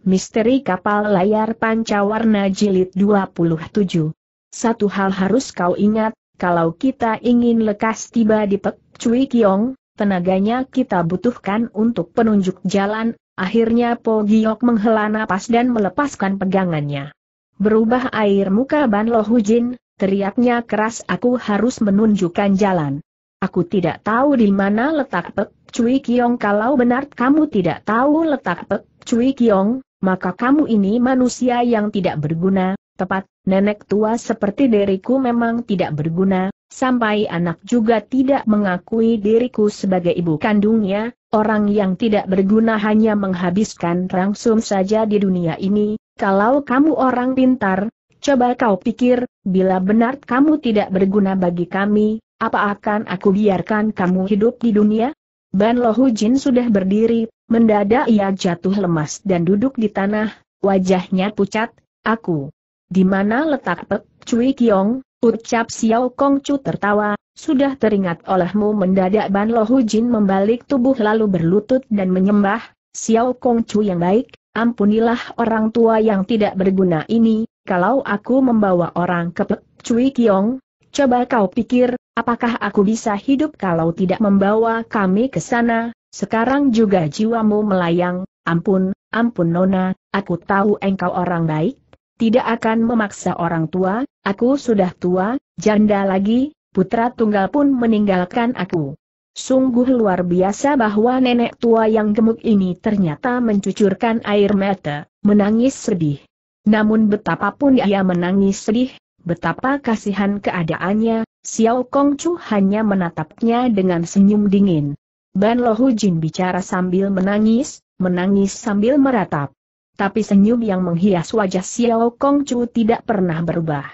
Misteri Kapal Layar Pancawarna Jilid 27 Satu hal harus kau ingat, kalau kita ingin lekas tiba di Pek Cui Kiong, tenaganya kita butuhkan untuk penunjuk jalan, akhirnya Po Giok menghela napas dan melepaskan pegangannya. Berubah air muka Ban Lo Hujin, teriaknya keras aku harus menunjukkan jalan. Aku tidak tahu di mana letak Pek Cui Kiong kalau benar kamu tidak tahu letak Pek Cui Kiong, maka kamu ini manusia yang tidak berguna, tepat, nenek tua seperti diriku memang tidak berguna, sampai anak juga tidak mengakui diriku sebagai ibu kandungnya, orang yang tidak berguna hanya menghabiskan langsung saja di dunia ini, kalau kamu orang pintar, coba kau pikir, bila benar kamu tidak berguna bagi kami, apa akan aku biarkan kamu hidup di dunia? Ban Lohu Jin sudah berdiri, mendadak ia jatuh lemas dan duduk di tanah, wajahnya pucat, aku. Di mana letak Pek Cui Kiong, ucap Xiao Kong Chu tertawa, sudah teringat olehmu mendadak Ban Lohu Jin membalik tubuh lalu berlutut dan menyembah, Xiao Kong Chu yang baik, ampunilah orang tua yang tidak berguna ini, kalau aku membawa orang ke Pek Cui Kiong, Coba kau pikir, apakah aku bisa hidup kalau tidak membawa kami ke sana? Sekarang juga jiwamu melayang, ampun, ampun Nona, aku tahu engkau orang baik, tidak akan memaksa orang tua, aku sudah tua, janda lagi, putra tunggal pun meninggalkan aku. Sungguh luar biasa bahwa nenek tua yang gemuk ini ternyata mencucurkan air mata, menangis sedih. Namun betapapun ia menangis sedih, Betapa kasihan keadaannya, Xiao Kong Chu hanya menatapnya dengan senyum dingin. Ban Lohu Jin bicara sambil menangis, menangis sambil meratap. Tapi senyum yang menghias wajah Xiao Kong Chu tidak pernah berubah.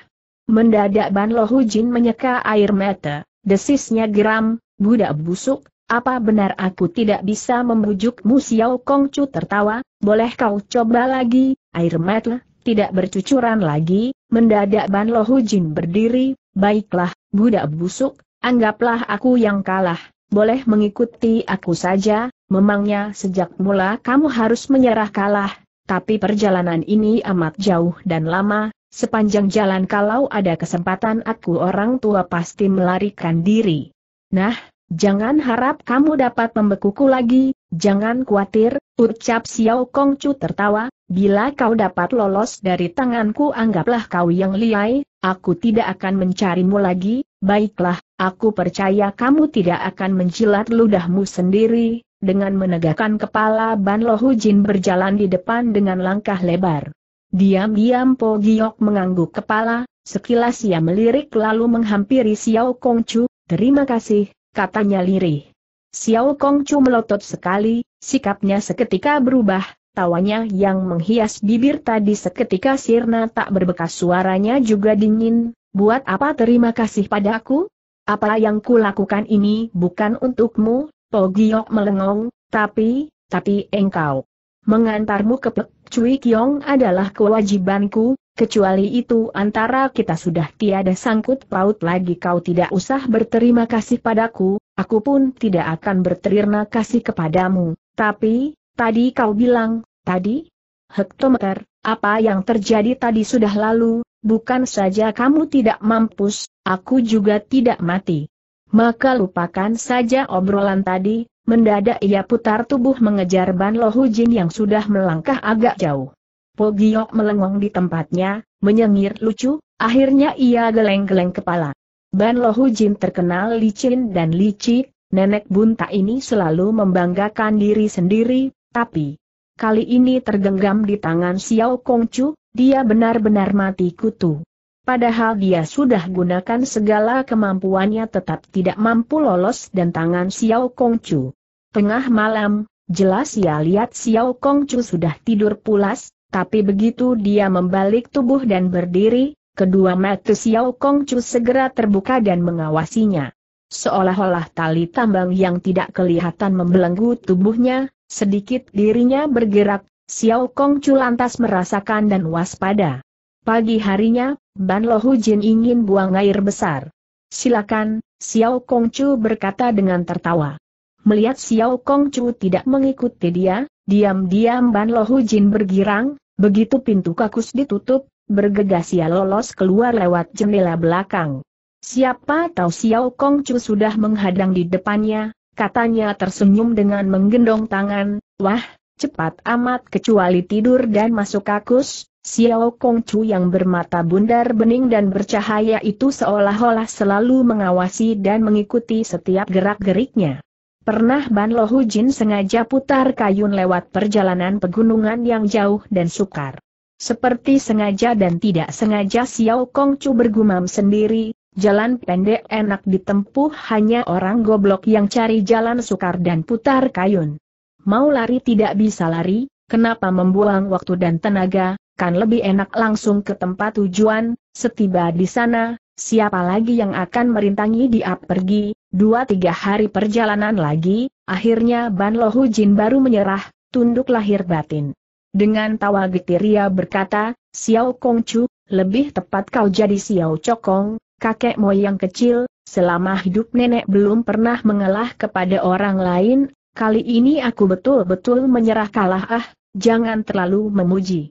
Mendadak Ban Lohu Jin menyeka air mata, desisnya geram, budak busuk, apa benar aku tidak bisa membujukmu Xiao Chu tertawa, boleh kau coba lagi, air mata, tidak bercucuran lagi, mendadak Ban Lohu Jin berdiri, baiklah, budak busuk, anggaplah aku yang kalah, boleh mengikuti aku saja, memangnya sejak mula kamu harus menyerah kalah, tapi perjalanan ini amat jauh dan lama, sepanjang jalan kalau ada kesempatan aku orang tua pasti melarikan diri. Nah, Jangan harap kamu dapat membekuku lagi, jangan khawatir, ucap Xiao Kongcu tertawa, Bila kau dapat lolos dari tanganku anggaplah kau yang liai, aku tidak akan mencarimu lagi, baiklah, aku percaya kamu tidak akan menjilat ludahmu sendiri, dengan menegakkan kepala Ban lohu jin berjalan di depan dengan langkah lebar. Diam-diam Po Giok mengangguk kepala, sekilas ia melirik lalu menghampiri Xiao kong chu terima kasih, katanya lirih. Xiao kong chu melotot sekali, sikapnya seketika berubah, Tawanya yang menghias bibir tadi seketika sirna tak berbekas suaranya juga dingin, buat apa terima kasih padaku? Apa yang kulakukan ini bukan untukmu, Pogiok melengong, tapi, tapi engkau. Mengantarmu ke Pek Cui Kiong adalah kewajibanku, kecuali itu antara kita sudah tiada sangkut paut lagi kau tidak usah berterima kasih padaku, aku pun tidak akan berterima kasih kepadamu, tapi, Tadi kau bilang, tadi? Hektometer, apa yang terjadi tadi sudah lalu, bukan saja kamu tidak mampus, aku juga tidak mati. Maka lupakan saja obrolan tadi, mendadak ia putar tubuh mengejar Ban Jin yang sudah melangkah agak jauh. Pogiok melengong di tempatnya, menyengir lucu, akhirnya ia geleng-geleng kepala. Ban Jin terkenal licin dan licik, nenek bunta ini selalu membanggakan diri sendiri, tapi, kali ini tergenggam di tangan Xiao Kongcu, dia benar-benar mati kutu. Padahal dia sudah gunakan segala kemampuannya tetap tidak mampu lolos dan tangan Xiao Kongcu. Tengah malam, jelas ia lihat Xiao Kongcu sudah tidur pulas, tapi begitu dia membalik tubuh dan berdiri, kedua mata Xiao Kongcu segera terbuka dan mengawasinya. Seolah-olah tali tambang yang tidak kelihatan membelenggu tubuhnya, Sedikit dirinya bergerak, Xiao Kong Chu lantas merasakan dan waspada. Pagi harinya, Ban Lo Jin ingin buang air besar. Silakan, Xiao Kong Chu berkata dengan tertawa. Melihat Xiao Kong Chu tidak mengikuti dia, diam-diam Ban Lo Jin bergirang, begitu pintu kakus ditutup, bergegas ia lolos keluar lewat jendela belakang. Siapa tahu Xiao Kong Chu sudah menghadang di depannya, katanya tersenyum dengan menggendong tangan, wah, cepat amat kecuali tidur dan masuk kakus, Xiao Kongcu yang bermata bundar bening dan bercahaya itu seolah-olah selalu mengawasi dan mengikuti setiap gerak-geriknya. Pernah Ban Lohu Jin sengaja putar kayun lewat perjalanan pegunungan yang jauh dan sukar. Seperti sengaja dan tidak sengaja Xiao Kongcu bergumam sendiri, Jalan pendek enak ditempuh hanya orang goblok yang cari jalan sukar dan putar kayun. Mau lari tidak bisa lari, kenapa membuang waktu dan tenaga, kan lebih enak langsung ke tempat tujuan, setiba di sana, siapa lagi yang akan merintangi dia pergi, dua tiga hari perjalanan lagi, akhirnya Ban Jin baru menyerah, tunduk lahir batin. Dengan tawa getiria berkata, Xiao Kong Chu, lebih tepat kau jadi Xiao Cokong, kakek moyang kecil, selama hidup nenek belum pernah mengalah kepada orang lain, kali ini aku betul-betul menyerah kalah ah, jangan terlalu memuji.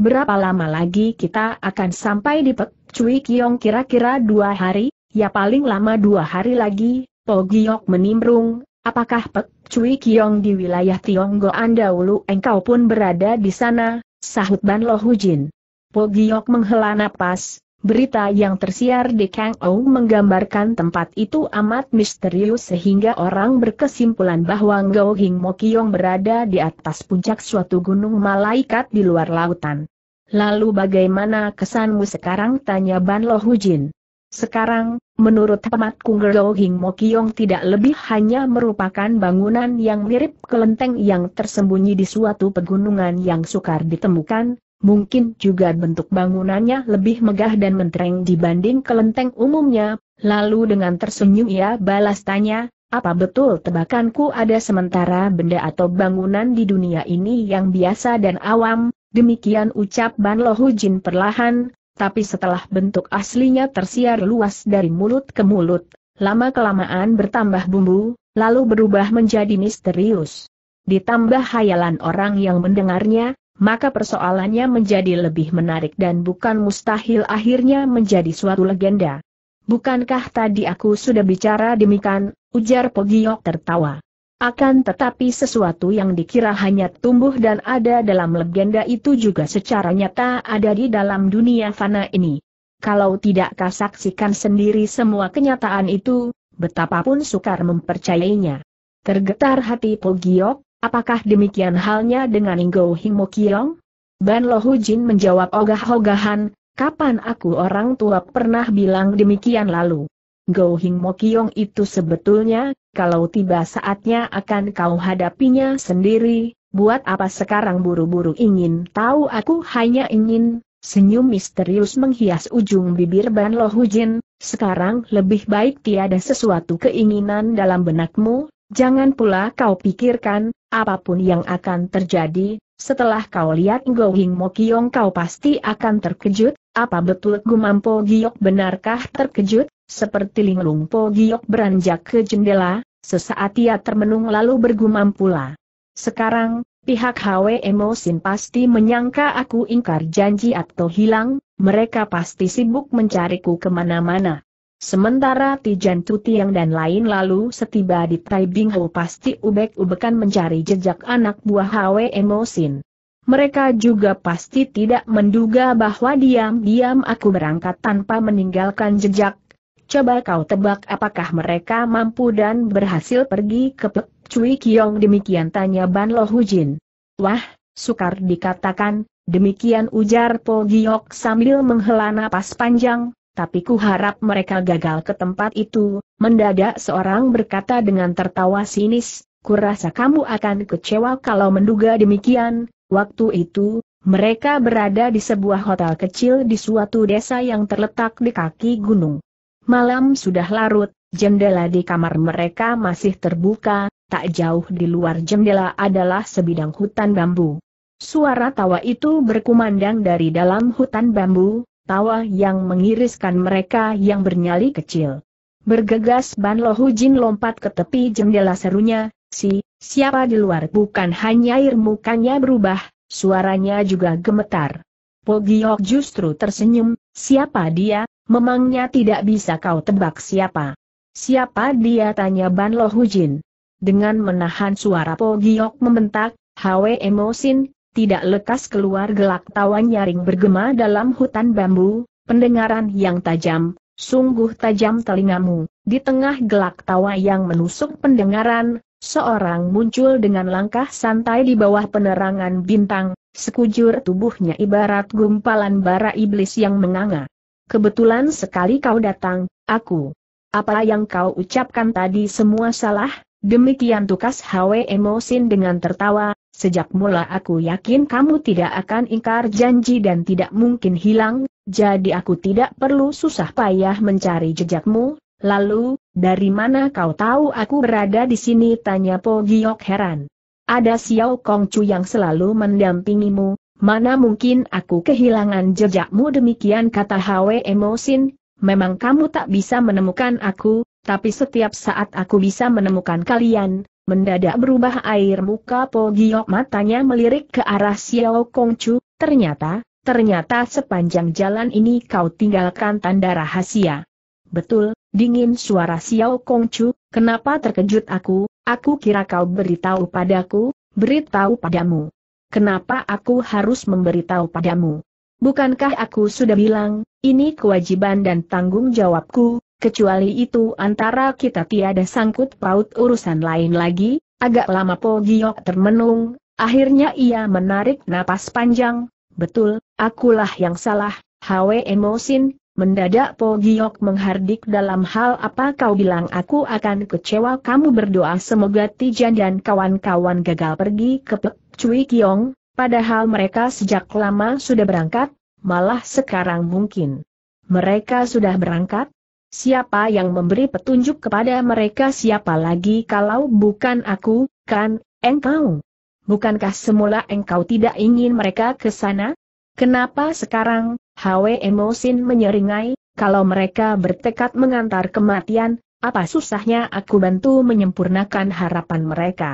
Berapa lama lagi kita akan sampai di Pek Cui Kiong kira-kira dua hari, ya paling lama dua hari lagi, Po Giok menimbrung, apakah Pek Cui Kiong di wilayah Tionggoan dahulu engkau pun berada di sana, sahut Ban Lo Hujin. Po Giok menghela napas, Berita yang tersiar di Kang Ou menggambarkan tempat itu amat misterius sehingga orang berkesimpulan bahwa Ngao Hing berada di atas puncak suatu gunung malaikat di luar lautan. Lalu bagaimana kesanmu sekarang tanya Ban Lo Hujin. Sekarang, menurut tempat Ngao Hing Mokyong tidak lebih hanya merupakan bangunan yang mirip kelenteng yang tersembunyi di suatu pegunungan yang sukar ditemukan, mungkin juga bentuk bangunannya lebih megah dan mentereng dibanding kelenteng umumnya, lalu dengan tersenyum ia balas tanya, apa betul tebakanku ada sementara benda atau bangunan di dunia ini yang biasa dan awam, demikian ucap Ban Lohujin perlahan, tapi setelah bentuk aslinya tersiar luas dari mulut ke mulut, lama-kelamaan bertambah bumbu, lalu berubah menjadi misterius. Ditambah hayalan orang yang mendengarnya, maka persoalannya menjadi lebih menarik dan bukan mustahil akhirnya menjadi suatu legenda. Bukankah tadi aku sudah bicara demikian, ujar Pogiok tertawa. Akan tetapi sesuatu yang dikira hanya tumbuh dan ada dalam legenda itu juga secara nyata ada di dalam dunia fana ini. Kalau tidak kau saksikan sendiri semua kenyataan itu, betapapun sukar mempercayainya. Tergetar hati Pogiok, Apakah demikian halnya dengan Inggo Himo Kiong? Ban Lohu Jin menjawab ogah-ogahan, kapan aku orang tua pernah bilang demikian lalu? Go Hing Mokyong itu sebetulnya, kalau tiba saatnya akan kau hadapinya sendiri, buat apa sekarang buru-buru ingin tahu aku hanya ingin, senyum misterius menghias ujung bibir Ban Lo Jin, sekarang lebih baik tiada sesuatu keinginan dalam benakmu, Jangan pula kau pikirkan, apapun yang akan terjadi, setelah kau lihat Mo Mokyong kau pasti akan terkejut, apa betul Gumam Po Giok benarkah terkejut, seperti linglung Po Giok beranjak ke jendela, sesaat ia termenung lalu bergumam pula. Sekarang, pihak HW Sin pasti menyangka aku ingkar janji atau hilang, mereka pasti sibuk mencariku kemana-mana. Sementara Tijan Tutiang dan lain lalu setiba di Taibing Ho pasti ubek-ubekan mencari jejak anak buah Hwe Emosin. Mereka juga pasti tidak menduga bahwa diam-diam aku berangkat tanpa meninggalkan jejak. Coba kau tebak apakah mereka mampu dan berhasil pergi ke Pek Cui Kiong demikian tanya Ban Lo Hujin. Wah, sukar dikatakan, demikian ujar Po Giok sambil menghela napas panjang, tapi ku harap mereka gagal ke tempat itu, mendadak seorang berkata dengan tertawa sinis, kurasa kamu akan kecewa kalau menduga demikian, waktu itu, mereka berada di sebuah hotel kecil di suatu desa yang terletak di kaki gunung. Malam sudah larut, jendela di kamar mereka masih terbuka, tak jauh di luar jendela adalah sebidang hutan bambu. Suara tawa itu berkumandang dari dalam hutan bambu, tawa yang mengiriskan mereka yang bernyali kecil. Bergegas Ban Lo Hujin lompat ke tepi jendela serunya, si, siapa di luar bukan hanya air mukanya berubah, suaranya juga gemetar. Pogiok justru tersenyum, siapa dia, memangnya tidak bisa kau tebak siapa. Siapa dia tanya Ban Lo Hujin. Dengan menahan suara Pogiok membentak, Hwe Emosin, tidak lekas keluar gelak tawa nyaring bergema dalam hutan bambu, pendengaran yang tajam, sungguh tajam telingamu, di tengah gelak tawa yang menusuk pendengaran, seorang muncul dengan langkah santai di bawah penerangan bintang, sekujur tubuhnya ibarat gumpalan bara iblis yang menganga. Kebetulan sekali kau datang, aku. Apa yang kau ucapkan tadi semua salah, demikian tukas Hwe Emosin dengan tertawa, Sejak mula aku yakin kamu tidak akan ingkar janji dan tidak mungkin hilang, jadi aku tidak perlu susah payah mencari jejakmu. Lalu, dari mana kau tahu aku berada di sini? Tanya Po Giok heran. Ada Xiao Kong Chu yang selalu mendampingimu, mana mungkin aku kehilangan jejakmu demikian kata Hwe Emosin, memang kamu tak bisa menemukan aku, tapi setiap saat aku bisa menemukan kalian, mendadak berubah air muka Po Giok matanya melirik ke arah Xiao Chu, ternyata, ternyata sepanjang jalan ini kau tinggalkan tanda rahasia. Betul, dingin suara Xiao Chu, kenapa terkejut aku, aku kira kau beritahu padaku, beritahu padamu. Kenapa aku harus memberitahu padamu? Bukankah aku sudah bilang, ini kewajiban dan tanggung jawabku, Kecuali itu antara kita tiada sangkut paut urusan lain lagi, agak lama Po Giok termenung, akhirnya ia menarik napas panjang, betul, akulah yang salah, Hwe Emosin, mendadak Po Giok menghardik dalam hal apa kau bilang aku akan kecewa kamu berdoa semoga Tijan dan kawan-kawan gagal pergi ke Pek Cui Kiong, padahal mereka sejak lama sudah berangkat, malah sekarang mungkin. Mereka sudah berangkat? Siapa yang memberi petunjuk kepada mereka siapa lagi kalau bukan aku, kan, engkau? Bukankah semula engkau tidak ingin mereka ke sana? Kenapa sekarang, Hwe Emosin menyeringai, kalau mereka bertekad mengantar kematian, apa susahnya aku bantu menyempurnakan harapan mereka?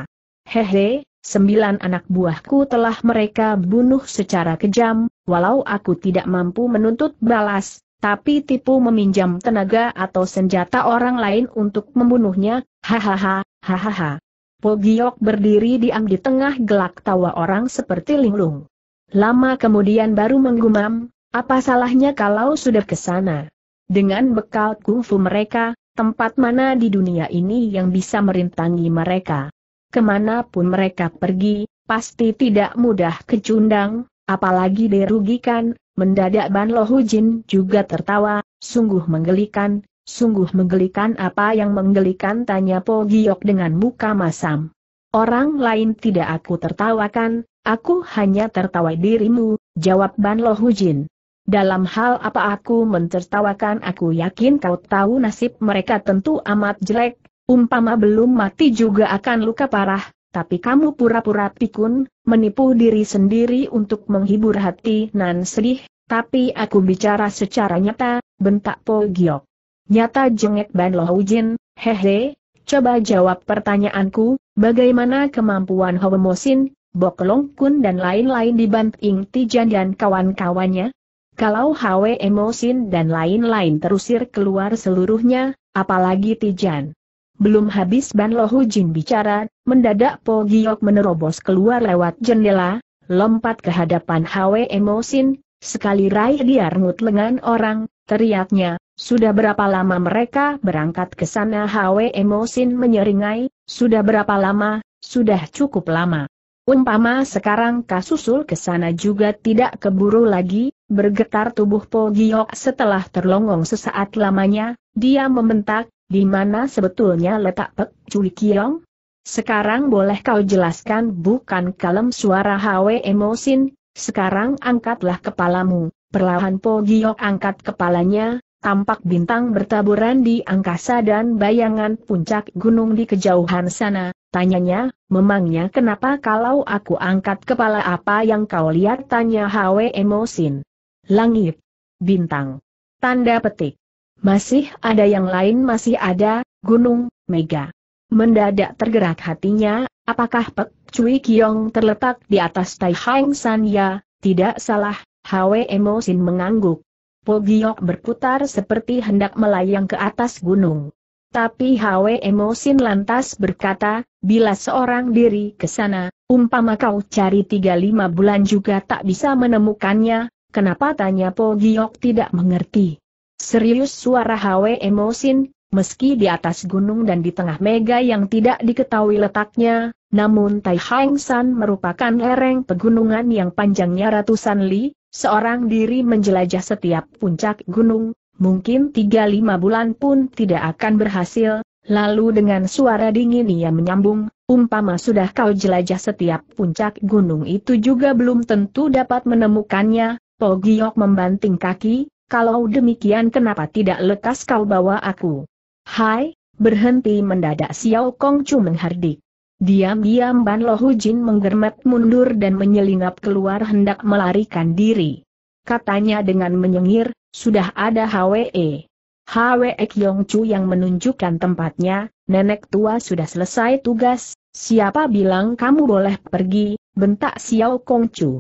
Hehe, Sembilan anak buahku telah mereka bunuh secara kejam, walau aku tidak mampu menuntut balas, tapi tipu meminjam tenaga atau senjata orang lain untuk membunuhnya, hahaha, hahaha. Pogiok berdiri diam di tengah gelak tawa orang seperti linglung. Lama kemudian baru menggumam, apa salahnya kalau sudah ke sana? Dengan bekal kungfu mereka, tempat mana di dunia ini yang bisa merintangi mereka? Kemanapun mereka pergi, pasti tidak mudah kecundang, apalagi dirugikan, Mendadak Ban Lohu Jin juga tertawa, sungguh menggelikan, sungguh menggelikan apa yang menggelikan tanya Po Giok dengan muka masam. Orang lain tidak aku tertawakan, aku hanya tertawa dirimu, jawab Ban Lohu Jin. Dalam hal apa aku mentertawakan aku yakin kau tahu nasib mereka tentu amat jelek, umpama belum mati juga akan luka parah, tapi kamu pura-pura pikun, menipu diri sendiri untuk menghibur hati Nan sedih, tapi aku bicara secara nyata, bentak Po Giok. Nyata jengek Ban Lo ujin, hehe, coba jawab pertanyaanku, bagaimana kemampuan Mosin, Bok Long Kun dan lain-lain dibanting Tijan dan kawan-kawannya? Kalau Hwe Emosin dan lain-lain terusir keluar seluruhnya, apalagi Tijan. Belum habis Ban Lohu Jin bicara, mendadak Po Giok menerobos keluar lewat jendela, lompat ke hadapan Hwe Emosin, sekali raih dia rengut lengan orang, teriaknya, sudah berapa lama mereka berangkat ke sana Hwe Emosin menyeringai, sudah berapa lama, sudah cukup lama. Umpama sekarang kasusul ke sana juga tidak keburu lagi, bergetar tubuh Po Giok setelah terlongong sesaat lamanya, dia membentak, di mana sebetulnya letak Pek Cui Kiong? Sekarang boleh kau jelaskan bukan kalem suara Hwe Emosin, sekarang angkatlah kepalamu. Perlahan Po Giok angkat kepalanya, tampak bintang bertaburan di angkasa dan bayangan puncak gunung di kejauhan sana. Tanyanya, memangnya kenapa kalau aku angkat kepala apa yang kau lihat? Tanya Hwe Emosin. Langit. Bintang. Tanda petik. Masih ada yang lain masih ada, Gunung, Mega. Mendadak tergerak hatinya, apakah Pek Cui Kiong terletak di atas Tai Hang San Ya? Tidak salah, Hwe Emosin mengangguk. Pogiok berputar seperti hendak melayang ke atas gunung. Tapi Hwe Emosin lantas berkata, bila seorang diri ke sana, umpama kau cari tiga lima bulan juga tak bisa menemukannya, kenapa tanya Pogiok tidak mengerti. Serius suara Hwe Emosin, meski di atas gunung dan di tengah mega yang tidak diketahui letaknya, namun Tai Hang San merupakan lereng pegunungan yang panjangnya ratusan li, seorang diri menjelajah setiap puncak gunung, mungkin tiga lima bulan pun tidak akan berhasil, lalu dengan suara dingin ia menyambung, umpama sudah kau jelajah setiap puncak gunung itu juga belum tentu dapat menemukannya, Pogiok membanting kaki, kalau demikian kenapa tidak lekas kau bawa aku? Hai, berhenti mendadak Xiao Kong Chu menghardik. Diam-diam Ban Lo Jin menggermet mundur dan menyelinap keluar hendak melarikan diri. Katanya dengan menyengir, sudah ada HWE. HWE Kyong Chu yang menunjukkan tempatnya, nenek tua sudah selesai tugas, siapa bilang kamu boleh pergi, bentak Xiao Kong Chu.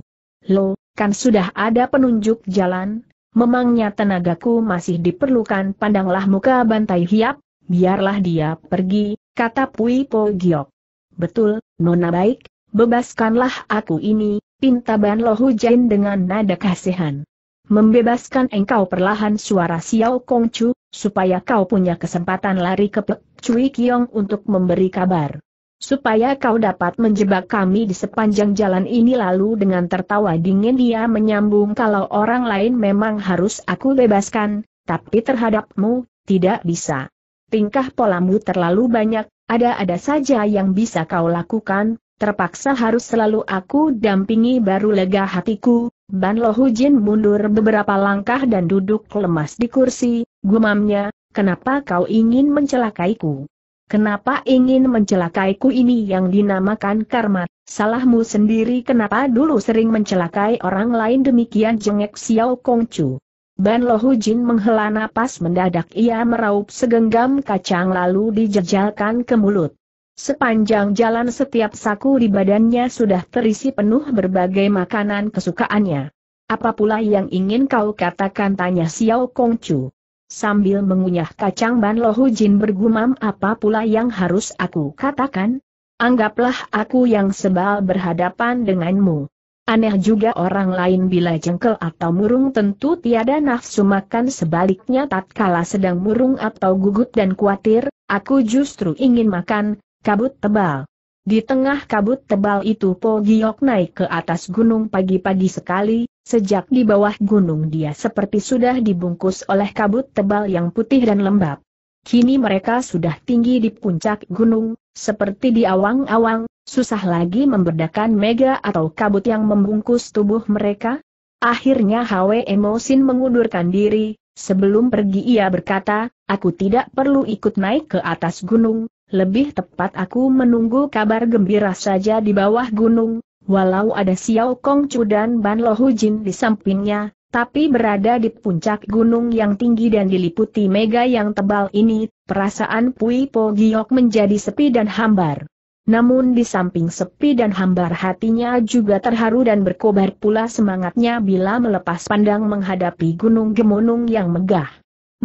Lo, kan sudah ada penunjuk jalan, Memangnya tenagaku masih diperlukan pandanglah muka bantai hiap, biarlah dia pergi, kata Pui Po Giok. Betul, nona baik, bebaskanlah aku ini, pinta Ban Lo Hujain dengan nada kasihan. Membebaskan engkau perlahan suara Xiao Kongcu, supaya kau punya kesempatan lari ke Pek Cui Kiong untuk memberi kabar supaya kau dapat menjebak kami di sepanjang jalan ini lalu dengan tertawa dingin dia menyambung kalau orang lain memang harus aku bebaskan, tapi terhadapmu, tidak bisa. Tingkah polamu terlalu banyak, ada-ada saja yang bisa kau lakukan, terpaksa harus selalu aku dampingi baru lega hatiku, Ban Lohujin mundur beberapa langkah dan duduk lemas di kursi, gumamnya, kenapa kau ingin mencelakaiku? Kenapa ingin mencelakaiku ini yang dinamakan karma? Salahmu sendiri kenapa dulu sering mencelakai orang lain demikian jengek Xiao Kongcu. Ban Lohu Jin menghela napas mendadak ia meraup segenggam kacang lalu dijejalkan ke mulut. Sepanjang jalan setiap saku di badannya sudah terisi penuh berbagai makanan kesukaannya. Apa pula yang ingin kau katakan tanya Xiao Kongcu. Sambil mengunyah kacang Ban Lohu Jin bergumam apa pula yang harus aku katakan? Anggaplah aku yang sebal berhadapan denganmu. Aneh juga orang lain bila jengkel atau murung tentu tiada nafsu makan sebaliknya tatkala sedang murung atau gugut dan khawatir, aku justru ingin makan, kabut tebal. Di tengah kabut tebal itu Po Giok naik ke atas gunung pagi-pagi sekali, Sejak di bawah gunung dia seperti sudah dibungkus oleh kabut tebal yang putih dan lembab. Kini mereka sudah tinggi di puncak gunung, seperti di awang-awang, susah lagi membedakan mega atau kabut yang membungkus tubuh mereka. Akhirnya Hwe Emosin mengundurkan diri, sebelum pergi ia berkata, aku tidak perlu ikut naik ke atas gunung, lebih tepat aku menunggu kabar gembira saja di bawah gunung, Walau ada Xiao Kong Chu dan Ban Lo Hu Jin di sampingnya, tapi berada di puncak gunung yang tinggi dan diliputi mega yang tebal ini, perasaan Pui Po Giok menjadi sepi dan hambar. Namun di samping sepi dan hambar hatinya juga terharu dan berkobar pula semangatnya bila melepas pandang menghadapi gunung gemunung yang megah.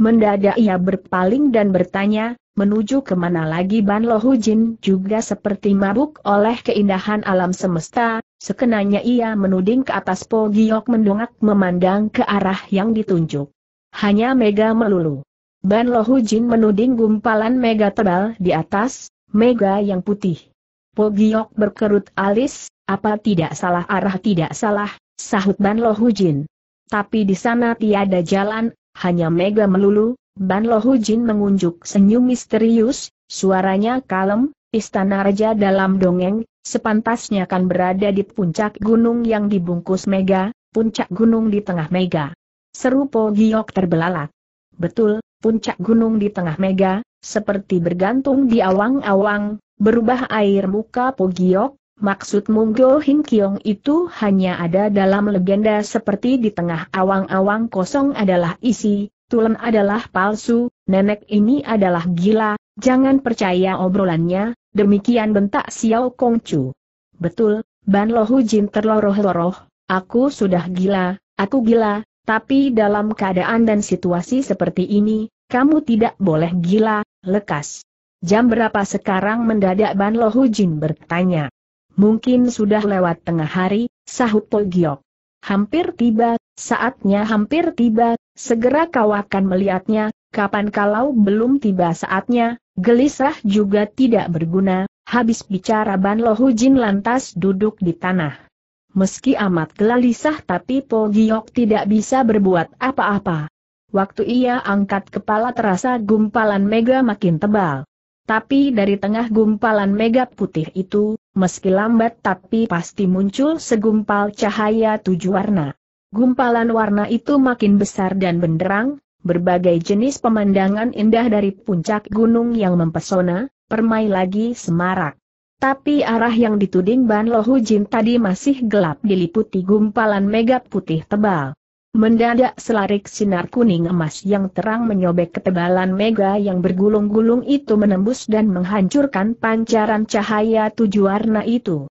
Mendadak ia berpaling dan bertanya, menuju kemana lagi Ban Lohu Jin juga seperti mabuk oleh keindahan alam semesta, sekenanya ia menuding ke atas Po Giok mendongak memandang ke arah yang ditunjuk. Hanya mega melulu. Ban Lohu Jin menuding gumpalan mega tebal di atas, mega yang putih. Po Giok berkerut alis, apa tidak salah arah tidak salah, sahut Ban Lohu Jin. Tapi di sana tiada jalan, hanya mega melulu, Ban Lohu Jin mengunjuk senyum misterius, suaranya kalem, istana raja dalam dongeng, sepantasnya kan berada di puncak gunung yang dibungkus mega, puncak gunung di tengah mega. Seru Po Giok terbelalak. Betul, puncak gunung di tengah mega, seperti bergantung di awang-awang, berubah air muka Po Giok, maksud Munggo Hin Kiong itu hanya ada dalam legenda seperti di tengah awang-awang kosong adalah isi, Tulen adalah palsu, nenek ini adalah gila, jangan percaya obrolannya, demikian bentak Xiao Kongcu. Betul, Ban Lohu Jin terloroh-loroh, aku sudah gila, aku gila, tapi dalam keadaan dan situasi seperti ini, kamu tidak boleh gila, lekas. Jam berapa sekarang mendadak Ban Lohu Jin bertanya. Mungkin sudah lewat tengah hari, sahut Po Giok. Hampir tiba, Saatnya hampir tiba, segera kau akan melihatnya, kapan kalau belum tiba saatnya, gelisah juga tidak berguna, habis bicara Ban Jin lantas duduk di tanah. Meski amat gelisah tapi Po Giok tidak bisa berbuat apa-apa. Waktu ia angkat kepala terasa gumpalan mega makin tebal. Tapi dari tengah gumpalan mega putih itu, meski lambat tapi pasti muncul segumpal cahaya tujuh warna. Gumpalan warna itu makin besar dan benderang, berbagai jenis pemandangan indah dari puncak gunung yang mempesona, permai lagi semarak. Tapi arah yang dituding Ban Lohujin tadi masih gelap diliputi gumpalan mega putih tebal. Mendadak selarik sinar kuning emas yang terang menyobek ketebalan mega yang bergulung-gulung itu menembus dan menghancurkan pancaran cahaya tujuh warna itu.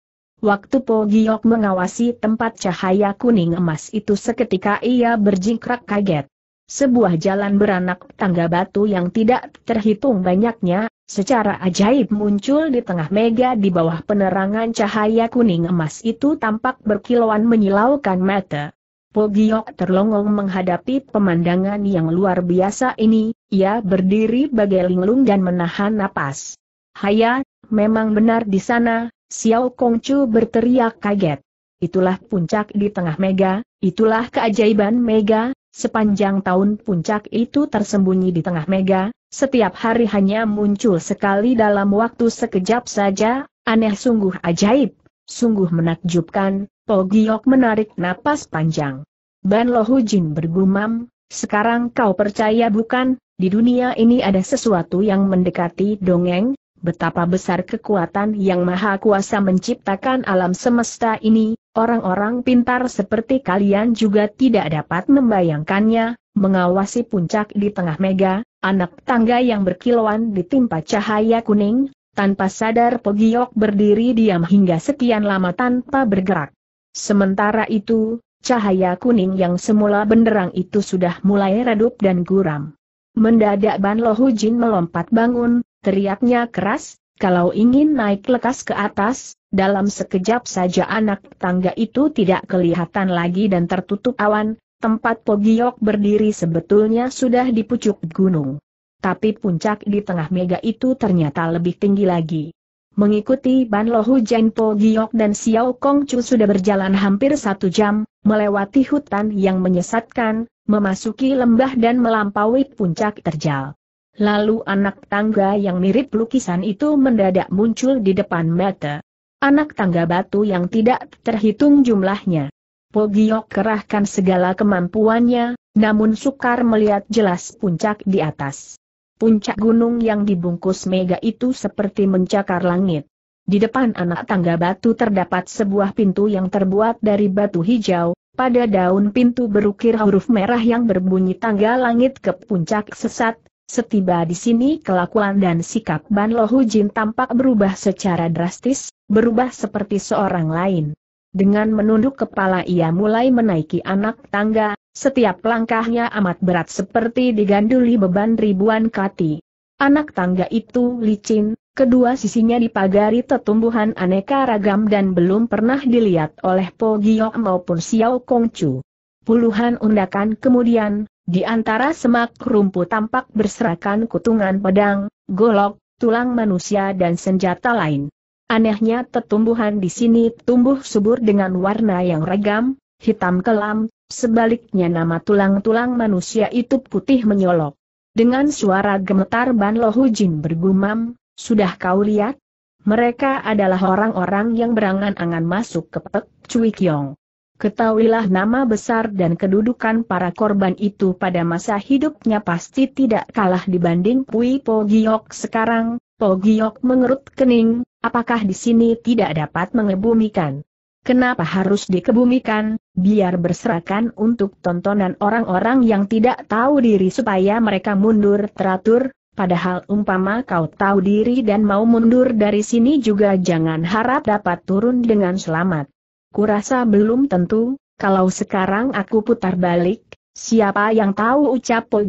Waktu Po Giok mengawasi tempat cahaya kuning emas itu seketika ia berjingkrak kaget. Sebuah jalan beranak tangga batu yang tidak terhitung banyaknya, secara ajaib muncul di tengah mega di bawah penerangan cahaya kuning emas itu tampak berkilauan menyilaukan mata. Po Pogiok terlongong menghadapi pemandangan yang luar biasa ini, ia berdiri bagai linglung dan menahan napas. Haya, memang benar di sana, Xiao Kongchu berteriak kaget. Itulah puncak di tengah mega, itulah keajaiban mega, sepanjang tahun puncak itu tersembunyi di tengah mega, setiap hari hanya muncul sekali dalam waktu sekejap saja, aneh sungguh ajaib, sungguh menakjubkan, Po menarik napas panjang. Ban Lohujin bergumam, sekarang kau percaya bukan, di dunia ini ada sesuatu yang mendekati dongeng, Betapa besar kekuatan yang maha kuasa menciptakan alam semesta ini, orang-orang pintar seperti kalian juga tidak dapat membayangkannya, mengawasi puncak di tengah mega, anak tangga yang berkilauan ditimpa cahaya kuning, tanpa sadar Pegiok berdiri diam hingga sekian lama tanpa bergerak. Sementara itu, cahaya kuning yang semula benderang itu sudah mulai redup dan guram. Mendadak Ban Lohu Jin melompat bangun, teriaknya keras, kalau ingin naik lekas ke atas, dalam sekejap saja anak tangga itu tidak kelihatan lagi dan tertutup awan, tempat Pogiok berdiri sebetulnya sudah di pucuk gunung. Tapi puncak di tengah mega itu ternyata lebih tinggi lagi. Mengikuti Ban Lohu Jain Po dan Xiao Kong Chu sudah berjalan hampir satu jam, melewati hutan yang menyesatkan, memasuki lembah dan melampaui puncak terjal. Lalu anak tangga yang mirip lukisan itu mendadak muncul di depan mata. Anak tangga batu yang tidak terhitung jumlahnya. Pogiok kerahkan segala kemampuannya, namun sukar melihat jelas puncak di atas. Puncak gunung yang dibungkus mega itu seperti mencakar langit. Di depan anak tangga batu terdapat sebuah pintu yang terbuat dari batu hijau, pada daun pintu berukir huruf merah yang berbunyi tangga langit ke puncak sesat, Setiba di sini kelakuan dan sikap Ban Lohu Jin tampak berubah secara drastis, berubah seperti seorang lain. Dengan menunduk kepala ia mulai menaiki anak tangga, setiap langkahnya amat berat seperti diganduli beban ribuan kati. Anak tangga itu licin, kedua sisinya dipagari tetumbuhan aneka ragam dan belum pernah dilihat oleh Po Giok maupun Xiao Kongchu. Puluhan undakan kemudian, di antara semak rumput tampak berserakan kutungan pedang, golok, tulang manusia dan senjata lain. Anehnya tetumbuhan di sini tumbuh subur dengan warna yang regam, hitam kelam, sebaliknya nama tulang-tulang manusia itu putih menyolok. Dengan suara gemetar Ban Lohujin bergumam, sudah kau lihat? Mereka adalah orang-orang yang berangan-angan masuk ke Pek Cui Kiong. Ketahuilah nama besar dan kedudukan para korban itu pada masa hidupnya pasti tidak kalah dibanding Pui Po Pogiok sekarang. Po Pogiok mengerut kening, apakah di sini tidak dapat mengebumikan? Kenapa harus dikebumikan, biar berserakan untuk tontonan orang-orang yang tidak tahu diri supaya mereka mundur teratur, Padahal umpama kau tahu diri dan mau mundur dari sini juga jangan harap dapat turun dengan selamat kurasa belum tentu, kalau sekarang aku putar balik, siapa yang tahu ucap Po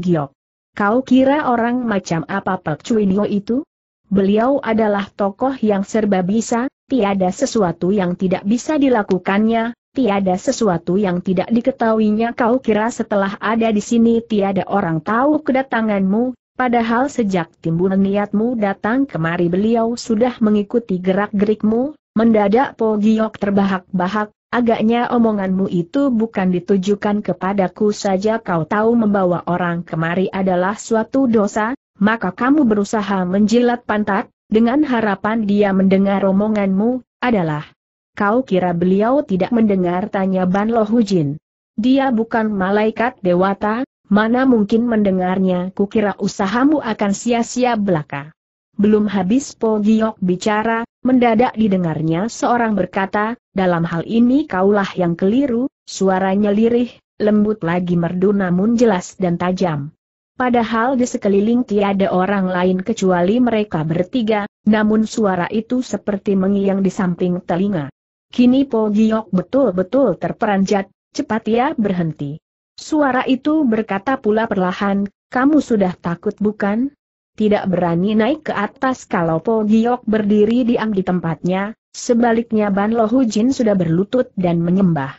Kau kira orang macam apa Pek Nio itu? Beliau adalah tokoh yang serba bisa, tiada sesuatu yang tidak bisa dilakukannya, tiada sesuatu yang tidak diketahuinya kau kira setelah ada di sini tiada orang tahu kedatanganmu, padahal sejak timbul niatmu datang kemari beliau sudah mengikuti gerak-gerikmu, Mendadak Po Giok terbahak-bahak, agaknya omonganmu itu bukan ditujukan kepadaku saja kau tahu membawa orang kemari adalah suatu dosa, maka kamu berusaha menjilat pantat, dengan harapan dia mendengar omonganmu, adalah. Kau kira beliau tidak mendengar tanya Ban Lo Hujin. Dia bukan malaikat dewata, mana mungkin mendengarnya kukira usahamu akan sia-sia belaka. Belum habis Po Giok bicara, Mendadak didengarnya seorang berkata, dalam hal ini kaulah yang keliru, suaranya lirih, lembut lagi merdu namun jelas dan tajam. Padahal di sekeliling tiada orang lain kecuali mereka bertiga, namun suara itu seperti mengiang di samping telinga. Kini Po Giok betul-betul terperanjat, cepat ia berhenti. Suara itu berkata pula perlahan, kamu sudah takut bukan? tidak berani naik ke atas kalau Po Giok berdiri diam di tempatnya, sebaliknya Ban Lo Jin sudah berlutut dan menyembah.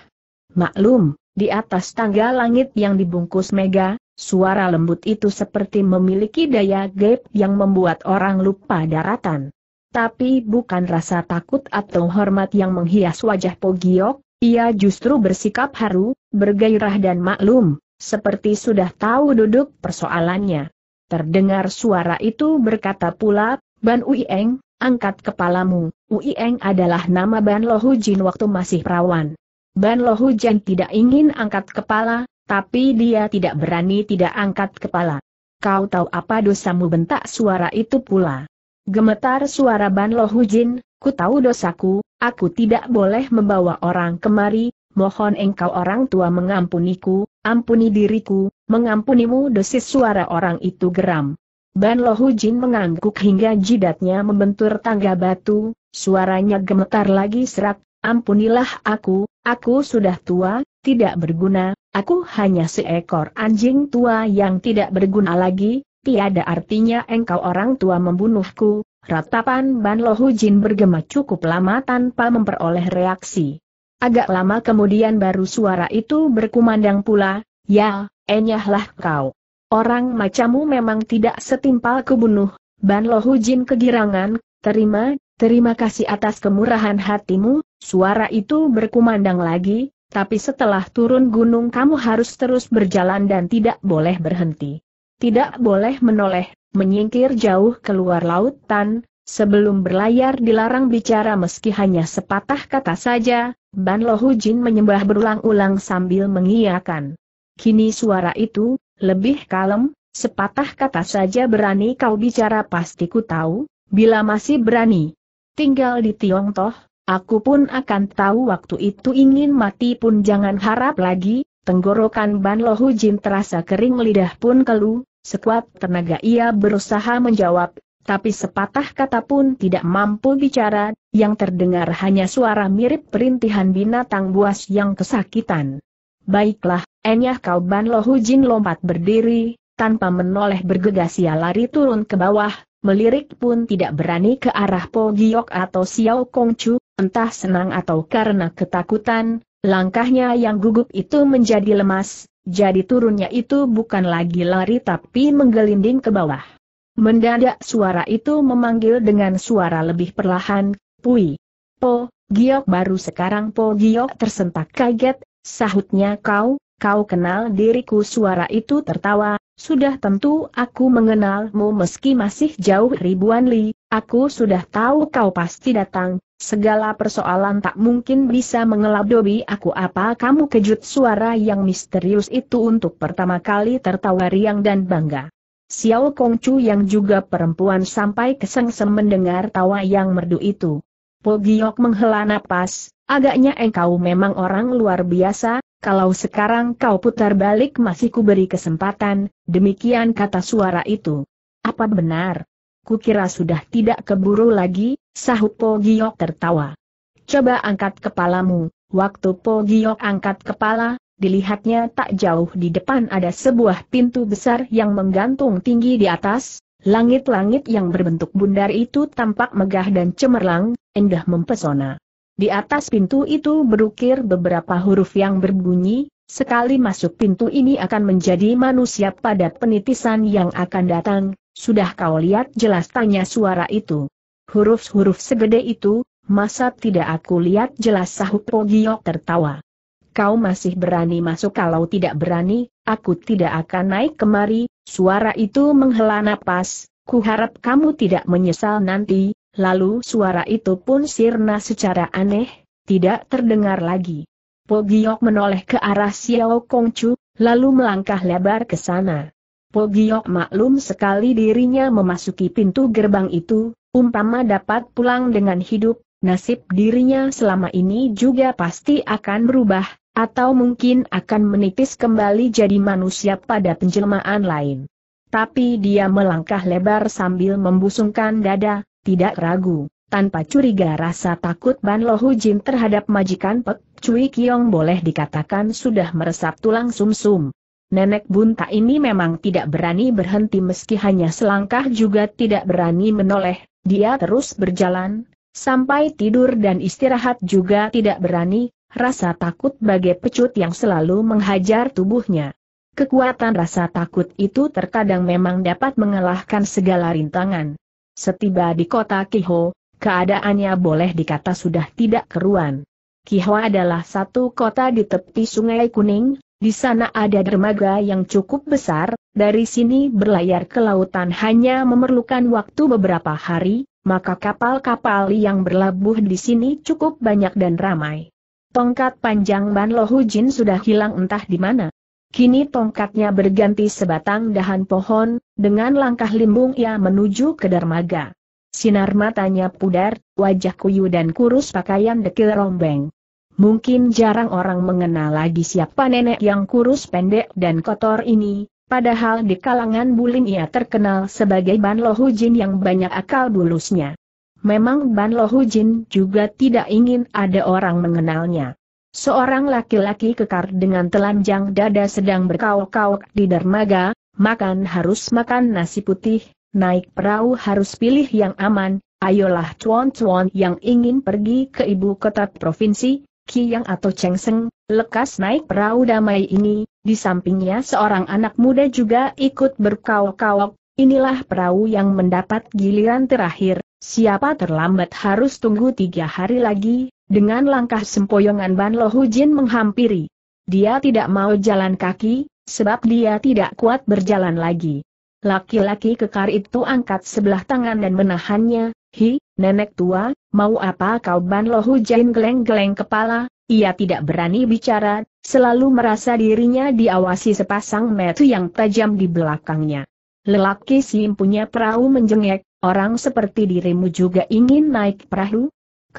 Maklum, di atas tangga langit yang dibungkus mega, suara lembut itu seperti memiliki daya gap yang membuat orang lupa daratan. Tapi bukan rasa takut atau hormat yang menghias wajah Po Giok, ia justru bersikap haru, bergairah dan maklum, seperti sudah tahu duduk persoalannya. Terdengar suara itu berkata pula, Ban Uieng, angkat kepalamu, Uieng adalah nama Ban lohu jin waktu masih perawan. Ban lohu jin tidak ingin angkat kepala, tapi dia tidak berani tidak angkat kepala. Kau tahu apa dosamu bentak suara itu pula. Gemetar suara Ban lohu jin, ku tahu dosaku, aku tidak boleh membawa orang kemari, mohon engkau orang tua mengampuniku, ampuni diriku, mengampunimu dosis suara orang itu geram. Ban Hu Jin mengangguk hingga jidatnya membentur tangga batu, suaranya gemetar lagi serak, ampunilah aku, aku sudah tua, tidak berguna, aku hanya seekor anjing tua yang tidak berguna lagi, tiada artinya engkau orang tua membunuhku, ratapan Ban Hu Jin bergema cukup lama tanpa memperoleh reaksi. Agak lama kemudian baru suara itu berkumandang pula, Ya, enyahlah kau. Orang macammu memang tidak setimpal kubunuh, Ban Lohu Jin kegirangan, terima, terima kasih atas kemurahan hatimu, suara itu berkumandang lagi, tapi setelah turun gunung kamu harus terus berjalan dan tidak boleh berhenti. Tidak boleh menoleh, menyingkir jauh keluar lautan, sebelum berlayar dilarang bicara meski hanya sepatah kata saja, Ban Lohu Jin menyembah berulang-ulang sambil mengiyakan. Kini suara itu, lebih kalem, sepatah kata saja berani kau bicara pasti ku tahu, bila masih berani. Tinggal di Toh, aku pun akan tahu waktu itu ingin mati pun jangan harap lagi, tenggorokan Ban Lohu Jin terasa kering lidah pun keluh, sekuat tenaga ia berusaha menjawab, tapi sepatah kata pun tidak mampu bicara, yang terdengar hanya suara mirip perintihan binatang buas yang kesakitan. Baiklah, Enyah kau Ban Lohu Jin lompat berdiri, tanpa menoleh bergegas ia lari turun ke bawah, melirik pun tidak berani ke arah Po Giok atau Xiao Kong Chu, entah senang atau karena ketakutan, langkahnya yang gugup itu menjadi lemas, jadi turunnya itu bukan lagi lari tapi menggelinding ke bawah. Mendadak suara itu memanggil dengan suara lebih perlahan, Pui. Po, Giok baru sekarang Po Giok tersentak kaget, sahutnya kau, kau kenal diriku suara itu tertawa, sudah tentu aku mengenalmu meski masih jauh ribuan li, aku sudah tahu kau pasti datang, segala persoalan tak mungkin bisa mengelabdobi aku apa kamu kejut suara yang misterius itu untuk pertama kali tertawa riang dan bangga. Xiao Kongcu yang juga perempuan sampai kesengsem mendengar tawa yang merdu itu. Pogiok menghela napas, agaknya engkau memang orang luar biasa, kalau sekarang kau putar balik masih kuberi kesempatan, demikian kata suara itu. Apa benar? Kukira sudah tidak keburu lagi, sahut Po Giok tertawa. Coba angkat kepalamu, waktu Po Giok angkat kepala, dilihatnya tak jauh di depan ada sebuah pintu besar yang menggantung tinggi di atas, langit-langit yang berbentuk bundar itu tampak megah dan cemerlang, indah mempesona. Di atas pintu itu berukir beberapa huruf yang berbunyi, sekali masuk pintu ini akan menjadi manusia pada penitisan yang akan datang, sudah kau lihat jelas tanya suara itu. Huruf-huruf segede itu, masa tidak aku lihat jelas sahut Pogiok tertawa. Kau masih berani masuk kalau tidak berani, aku tidak akan naik kemari, suara itu menghela napas, kuharap kamu tidak menyesal nanti, Lalu suara itu pun sirna secara aneh, tidak terdengar lagi. Po Giok menoleh ke arah Xiao Kongchu, lalu melangkah lebar ke sana. Po Giok maklum sekali dirinya memasuki pintu gerbang itu, umpama dapat pulang dengan hidup, nasib dirinya selama ini juga pasti akan berubah, atau mungkin akan menipis kembali jadi manusia pada penjelmaan lain. Tapi dia melangkah lebar sambil membusungkan dada, tidak ragu. Tanpa curiga rasa takut Ban Lo Jin terhadap majikan Pek Cui Kiong boleh dikatakan sudah meresap tulang sumsum. Nenek bunta ini memang tidak berani berhenti meski hanya selangkah juga tidak berani menoleh, dia terus berjalan, sampai tidur dan istirahat juga tidak berani, rasa takut bagai pecut yang selalu menghajar tubuhnya. Kekuatan rasa takut itu terkadang memang dapat mengalahkan segala rintangan. Setiba di kota Kiho, keadaannya boleh dikata sudah tidak keruan. Kiho adalah satu kota di tepi sungai kuning, di sana ada dermaga yang cukup besar, dari sini berlayar ke lautan hanya memerlukan waktu beberapa hari, maka kapal-kapal yang berlabuh di sini cukup banyak dan ramai. Tongkat panjang Ban Lohujin sudah hilang entah di mana. Kini tongkatnya berganti sebatang dahan pohon, dengan langkah limbung ia menuju ke dermaga. Sinar matanya pudar, wajah kuyu dan kurus pakaian dekil rombeng. Mungkin jarang orang mengenal lagi siapa nenek yang kurus pendek dan kotor ini, padahal di kalangan Bulim ia terkenal sebagai Ban Jin yang banyak akal bulusnya. Memang Ban Jin juga tidak ingin ada orang mengenalnya. Seorang laki-laki kekar dengan telanjang dada sedang berkauk-kauk di dermaga, makan harus makan nasi putih, naik perahu harus pilih yang aman, ayolah cuan-cuan yang ingin pergi ke ibu kota provinsi, Yang atau Chengseng, lekas naik perahu damai ini, di sampingnya seorang anak muda juga ikut berkauk-kauk, inilah perahu yang mendapat giliran terakhir, siapa terlambat harus tunggu tiga hari lagi, dengan langkah sempoyongan Ban Lohu Jin menghampiri. Dia tidak mau jalan kaki, sebab dia tidak kuat berjalan lagi. Laki-laki kekar itu angkat sebelah tangan dan menahannya, Hi, nenek tua, mau apa kau Ban Lohu Jin geleng-geleng kepala, ia tidak berani bicara, selalu merasa dirinya diawasi sepasang metu yang tajam di belakangnya. Lelaki si punya perahu menjengek, orang seperti dirimu juga ingin naik perahu?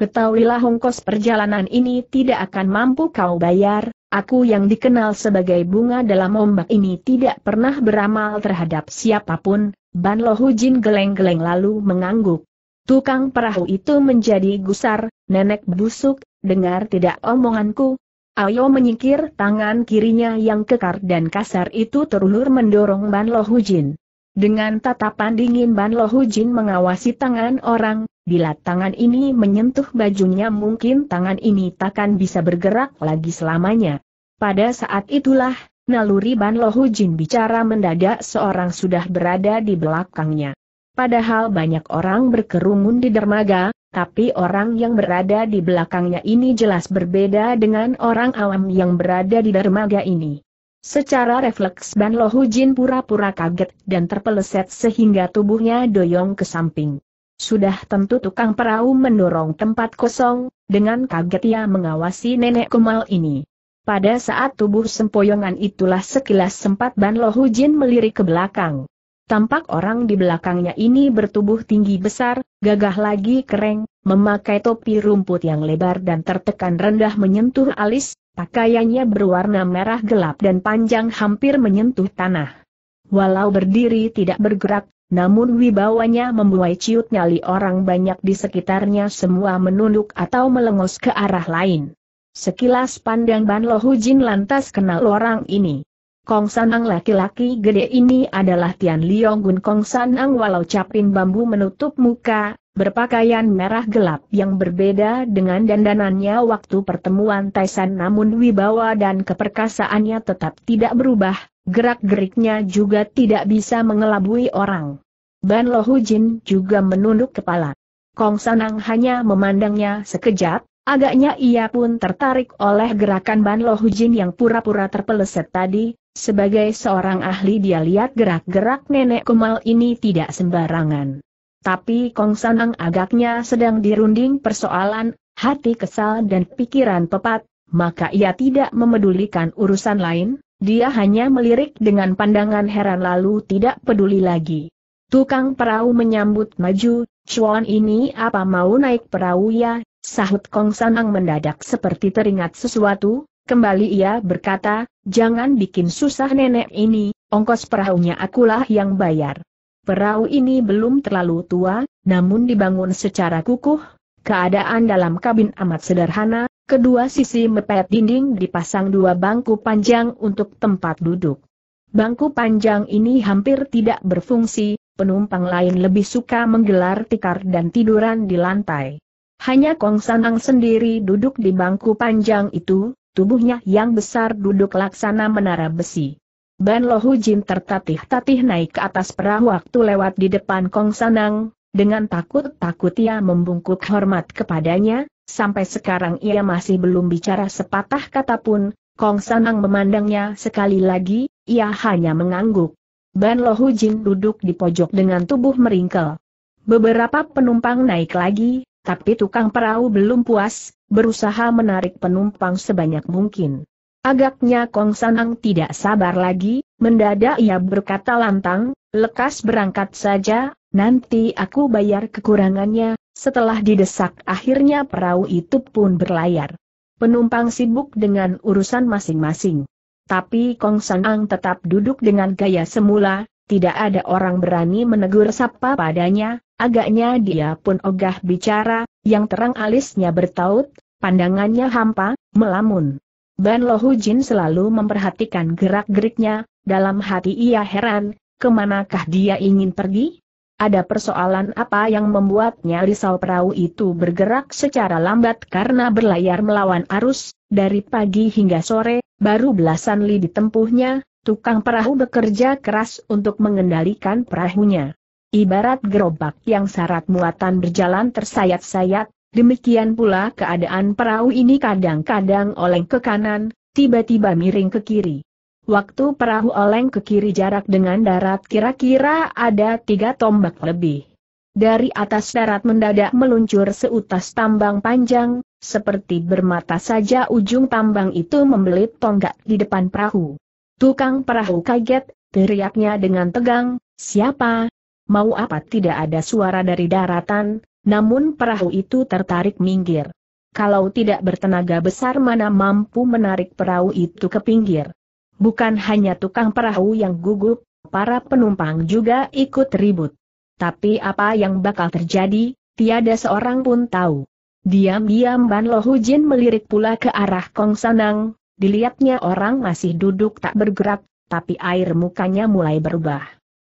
Ketahuilah Hongkos perjalanan ini tidak akan mampu kau bayar, aku yang dikenal sebagai bunga dalam ombak ini tidak pernah beramal terhadap siapapun, Ban Lohujin geleng-geleng lalu mengangguk. Tukang perahu itu menjadi gusar, nenek busuk, dengar tidak omonganku? Ayo menyingkir tangan kirinya yang kekar dan kasar itu terulur mendorong Ban Lohujin. Dengan tatapan dingin Ban Hu Jin mengawasi tangan orang, bila tangan ini menyentuh bajunya mungkin tangan ini takkan bisa bergerak lagi selamanya. Pada saat itulah, naluri Ban Hu Jin bicara mendadak seorang sudah berada di belakangnya. Padahal banyak orang berkerumun di dermaga, tapi orang yang berada di belakangnya ini jelas berbeda dengan orang awam yang berada di dermaga ini. Secara refleks Ban Lohu Jin pura-pura kaget dan terpeleset sehingga tubuhnya doyong ke samping. Sudah tentu tukang perahu mendorong tempat kosong, dengan kaget ia mengawasi nenek kumal ini. Pada saat tubuh sempoyongan itulah sekilas sempat Ban Lohu Jin melirik ke belakang. Tampak orang di belakangnya ini bertubuh tinggi besar, gagah lagi kereng, memakai topi rumput yang lebar dan tertekan rendah menyentuh alis, Pakaiannya berwarna merah gelap dan panjang hampir menyentuh tanah. Walau berdiri tidak bergerak, namun wibawanya membuai ciut nyali orang banyak di sekitarnya semua menunduk atau melengos ke arah lain. Sekilas pandang Ban Lohujin lantas kenal orang ini. Kong Sanang laki-laki gede ini adalah Tian Liong Gun Kong Sanang walau capin bambu menutup muka, berpakaian merah gelap yang berbeda dengan dandanannya waktu pertemuan Taisan namun wibawa dan keperkasaannya tetap tidak berubah, gerak-geriknya juga tidak bisa mengelabui orang. Ban Lohujin juga menunduk kepala. Kong Sanang hanya memandangnya sekejap, agaknya ia pun tertarik oleh gerakan Ban Lohujin yang pura-pura terpeleset tadi, sebagai seorang ahli dia lihat gerak-gerak nenek kumal ini tidak sembarangan. Tapi Kong Sanang agaknya sedang dirunding persoalan, hati kesal dan pikiran tepat, maka ia tidak memedulikan urusan lain, dia hanya melirik dengan pandangan heran lalu tidak peduli lagi. Tukang perahu menyambut maju, Chuan ini apa mau naik perahu ya, sahut Kong Sanang mendadak seperti teringat sesuatu, kembali ia berkata, jangan bikin susah nenek ini, ongkos perahunya akulah yang bayar. Perahu ini belum terlalu tua, namun dibangun secara kukuh, keadaan dalam kabin amat sederhana, kedua sisi mepet dinding dipasang dua bangku panjang untuk tempat duduk. Bangku panjang ini hampir tidak berfungsi, penumpang lain lebih suka menggelar tikar dan tiduran di lantai. Hanya Kong Sanang sendiri duduk di bangku panjang itu, tubuhnya yang besar duduk laksana menara besi. Ban Lohu Jin tertatih-tatih naik ke atas perahu waktu lewat di depan Kong Sanang, dengan takut-takut ia membungkuk hormat kepadanya, sampai sekarang ia masih belum bicara sepatah kata pun, Kong Sanang memandangnya sekali lagi, ia hanya mengangguk. Ban Lohu Jin duduk di pojok dengan tubuh meringkel. Beberapa penumpang naik lagi, tapi tukang perahu belum puas, berusaha menarik penumpang sebanyak mungkin. Agaknya Kong Sanang tidak sabar lagi, mendadak ia berkata lantang, lekas berangkat saja, nanti aku bayar kekurangannya, setelah didesak akhirnya perahu itu pun berlayar. Penumpang sibuk dengan urusan masing-masing. Tapi Kong Sanang tetap duduk dengan gaya semula, tidak ada orang berani menegur sapa padanya, agaknya dia pun ogah bicara, yang terang alisnya bertaut, pandangannya hampa, melamun. Ban Lohu Jin selalu memperhatikan gerak-geriknya, dalam hati ia heran, kemanakah dia ingin pergi? Ada persoalan apa yang membuatnya risau perahu itu bergerak secara lambat karena berlayar melawan arus, dari pagi hingga sore, baru belasan li ditempuhnya, tukang perahu bekerja keras untuk mengendalikan perahunya. Ibarat gerobak yang syarat muatan berjalan tersayat-sayat, Demikian pula keadaan perahu ini kadang-kadang oleng ke kanan, tiba-tiba miring ke kiri. Waktu perahu oleng ke kiri jarak dengan darat kira-kira ada tiga tombak lebih. Dari atas darat mendadak meluncur seutas tambang panjang, seperti bermata saja ujung tambang itu membelit tonggak di depan perahu. Tukang perahu kaget, teriaknya dengan tegang, siapa? Mau apa tidak ada suara dari daratan, namun perahu itu tertarik minggir. Kalau tidak bertenaga besar mana mampu menarik perahu itu ke pinggir. Bukan hanya tukang perahu yang gugup, para penumpang juga ikut ribut. Tapi apa yang bakal terjadi, tiada seorang pun tahu. Diam-diam Ban Lohujin melirik pula ke arah Kong Sanang, dilihatnya orang masih duduk tak bergerak, tapi air mukanya mulai berubah.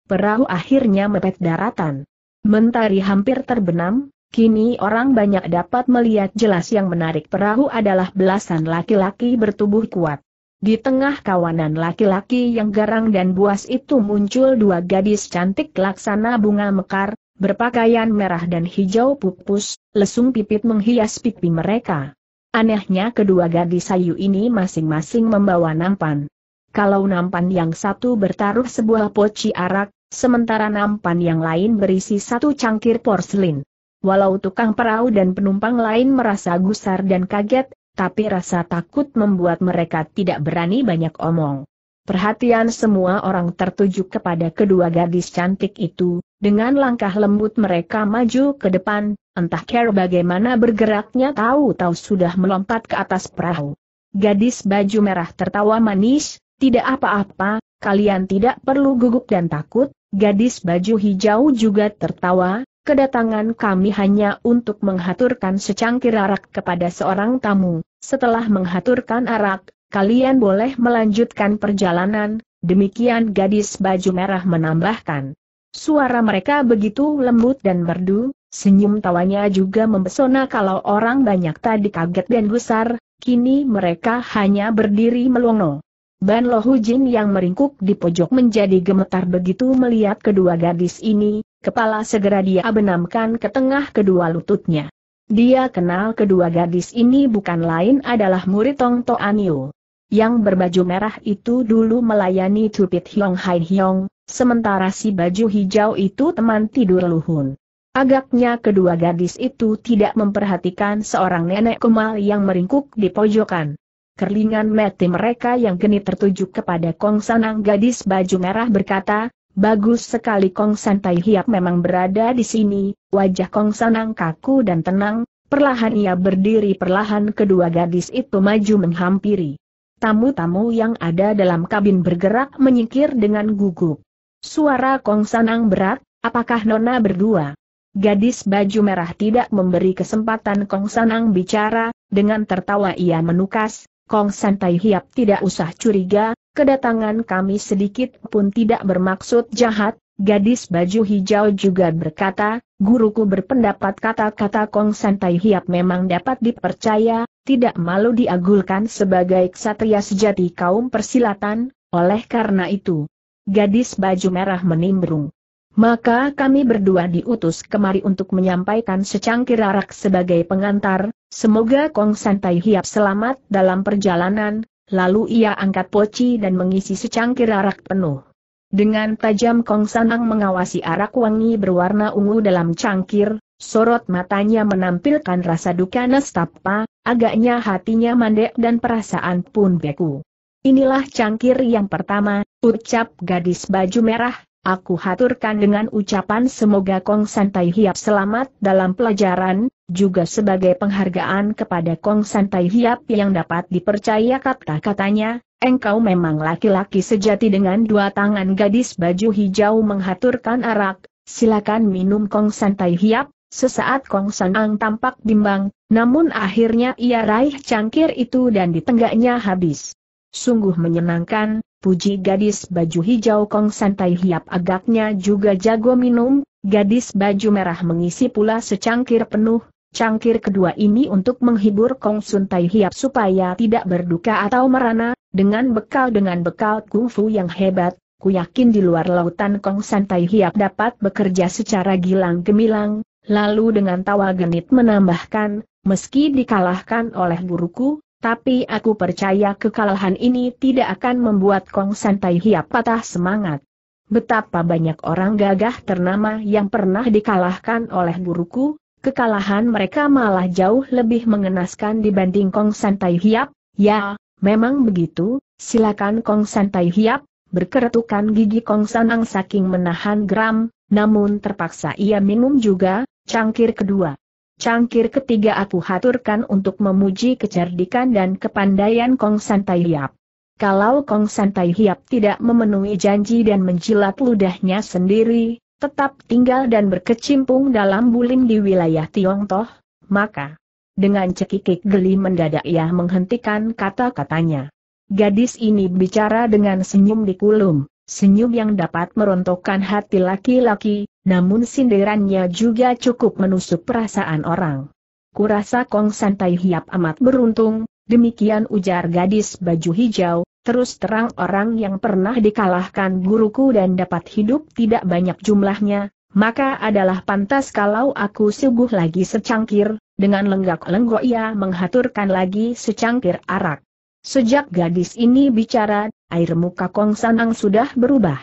Perahu akhirnya mepet daratan. Mentari hampir terbenam, kini orang banyak dapat melihat jelas yang menarik perahu adalah belasan laki-laki bertubuh kuat. Di tengah kawanan laki-laki yang garang dan buas itu muncul dua gadis cantik laksana bunga mekar, berpakaian merah dan hijau pupus, lesung pipit menghias pipi mereka. Anehnya kedua gadis sayu ini masing-masing membawa nampan. Kalau nampan yang satu bertaruh sebuah poci arak, Sementara nampan yang lain berisi satu cangkir porselin. Walau tukang perahu dan penumpang lain merasa gusar dan kaget, tapi rasa takut membuat mereka tidak berani banyak omong. Perhatian semua orang tertuju kepada kedua gadis cantik itu, dengan langkah lembut mereka maju ke depan, entah care bagaimana bergeraknya tahu-tahu sudah melompat ke atas perahu. Gadis baju merah tertawa manis, tidak apa-apa, Kalian tidak perlu gugup dan takut, gadis baju hijau juga tertawa, kedatangan kami hanya untuk menghaturkan secangkir arak kepada seorang tamu. Setelah menghaturkan arak, kalian boleh melanjutkan perjalanan, demikian gadis baju merah menambahkan. Suara mereka begitu lembut dan merdu, senyum tawanya juga mempesona. kalau orang banyak tadi kaget dan gusar, kini mereka hanya berdiri melongo. Ban Lohu Jin yang meringkuk di pojok menjadi gemetar begitu melihat kedua gadis ini, kepala segera dia benamkan ke tengah kedua lututnya. Dia kenal kedua gadis ini bukan lain adalah murid Tong Toanio. Yang berbaju merah itu dulu melayani Tupit Hyong Hai Hyong, sementara si baju hijau itu teman tidur Luhun. Agaknya kedua gadis itu tidak memperhatikan seorang nenek kemal yang meringkuk di pojokan kerlingan mati mereka yang geni tertuju kepada Kong Sanang gadis baju merah berkata, Bagus sekali Kong Santai Hiap memang berada di sini, wajah Kong Sanang kaku dan tenang, perlahan ia berdiri perlahan kedua gadis itu maju menghampiri. Tamu-tamu yang ada dalam kabin bergerak menyingkir dengan gugup. Suara Kong Sanang berat, apakah Nona berdua? Gadis baju merah tidak memberi kesempatan Kong Sanang bicara, dengan tertawa ia menukas, Kong Santai Hiap tidak usah curiga, kedatangan kami sedikit pun tidak bermaksud jahat, gadis baju hijau juga berkata, guruku berpendapat kata-kata Kong Santai Hiap memang dapat dipercaya, tidak malu diagulkan sebagai ksatria sejati kaum persilatan, oleh karena itu, gadis baju merah menimbrung. Maka kami berdua diutus kemari untuk menyampaikan secangkir arak sebagai pengantar, semoga Kong Santai Hiap selamat dalam perjalanan, lalu ia angkat poci dan mengisi secangkir arak penuh. Dengan tajam Kong Sanang mengawasi arak wangi berwarna ungu dalam cangkir, sorot matanya menampilkan rasa duka nestapa, agaknya hatinya mandek dan perasaan pun beku. Inilah cangkir yang pertama, ucap gadis baju merah, Aku haturkan dengan ucapan semoga Kong Santai Hiap selamat dalam pelajaran, juga sebagai penghargaan kepada Kong Santai Hiap yang dapat dipercaya kata-katanya, engkau memang laki-laki sejati dengan dua tangan gadis baju hijau menghaturkan arak, silakan minum Kong Santai Hiap, sesaat Kong Sanang tampak bimbang, namun akhirnya ia raih cangkir itu dan ditenggaknya habis. Sungguh menyenangkan, puji gadis baju hijau Kong Santai Hiap agaknya juga jago minum, gadis baju merah mengisi pula secangkir penuh, cangkir kedua ini untuk menghibur Kong Santai Hiap supaya tidak berduka atau merana, dengan bekal dengan bekal kungfu yang hebat, ku yakin di luar lautan Kong Santai Hiap dapat bekerja secara gilang gemilang, lalu dengan tawa genit menambahkan, meski dikalahkan oleh guruku, tapi aku percaya kekalahan ini tidak akan membuat Kong Santai Hiap patah semangat. Betapa banyak orang gagah ternama yang pernah dikalahkan oleh guruku, kekalahan mereka malah jauh lebih mengenaskan dibanding Kong Santai Hiap, ya, memang begitu, silakan Kong Santai Hiap, berkeretukan gigi Kong Sanang saking menahan geram, namun terpaksa ia minum juga, cangkir kedua. Cangkir ketiga aku haturkan untuk memuji kecerdikan dan kepandaian Kong Santai Hiap. Kalau Kong Santai Hiap tidak memenuhi janji dan menjilat ludahnya sendiri, tetap tinggal dan berkecimpung dalam bulim di wilayah Tiongtoh, maka dengan cekikik geli mendadak ia menghentikan kata-katanya. Gadis ini bicara dengan senyum di kulum. Senyum yang dapat merontokkan hati laki-laki, namun sindirannya juga cukup menusuk perasaan orang. Kurasa Kong Santai Hiap amat beruntung, demikian ujar gadis baju hijau, terus terang orang yang pernah dikalahkan guruku dan dapat hidup tidak banyak jumlahnya, maka adalah pantas kalau aku suguh lagi secangkir, dengan lenggak-lenggok ia menghaturkan lagi secangkir arak. Sejak gadis ini bicara, air muka Kong Sanang sudah berubah.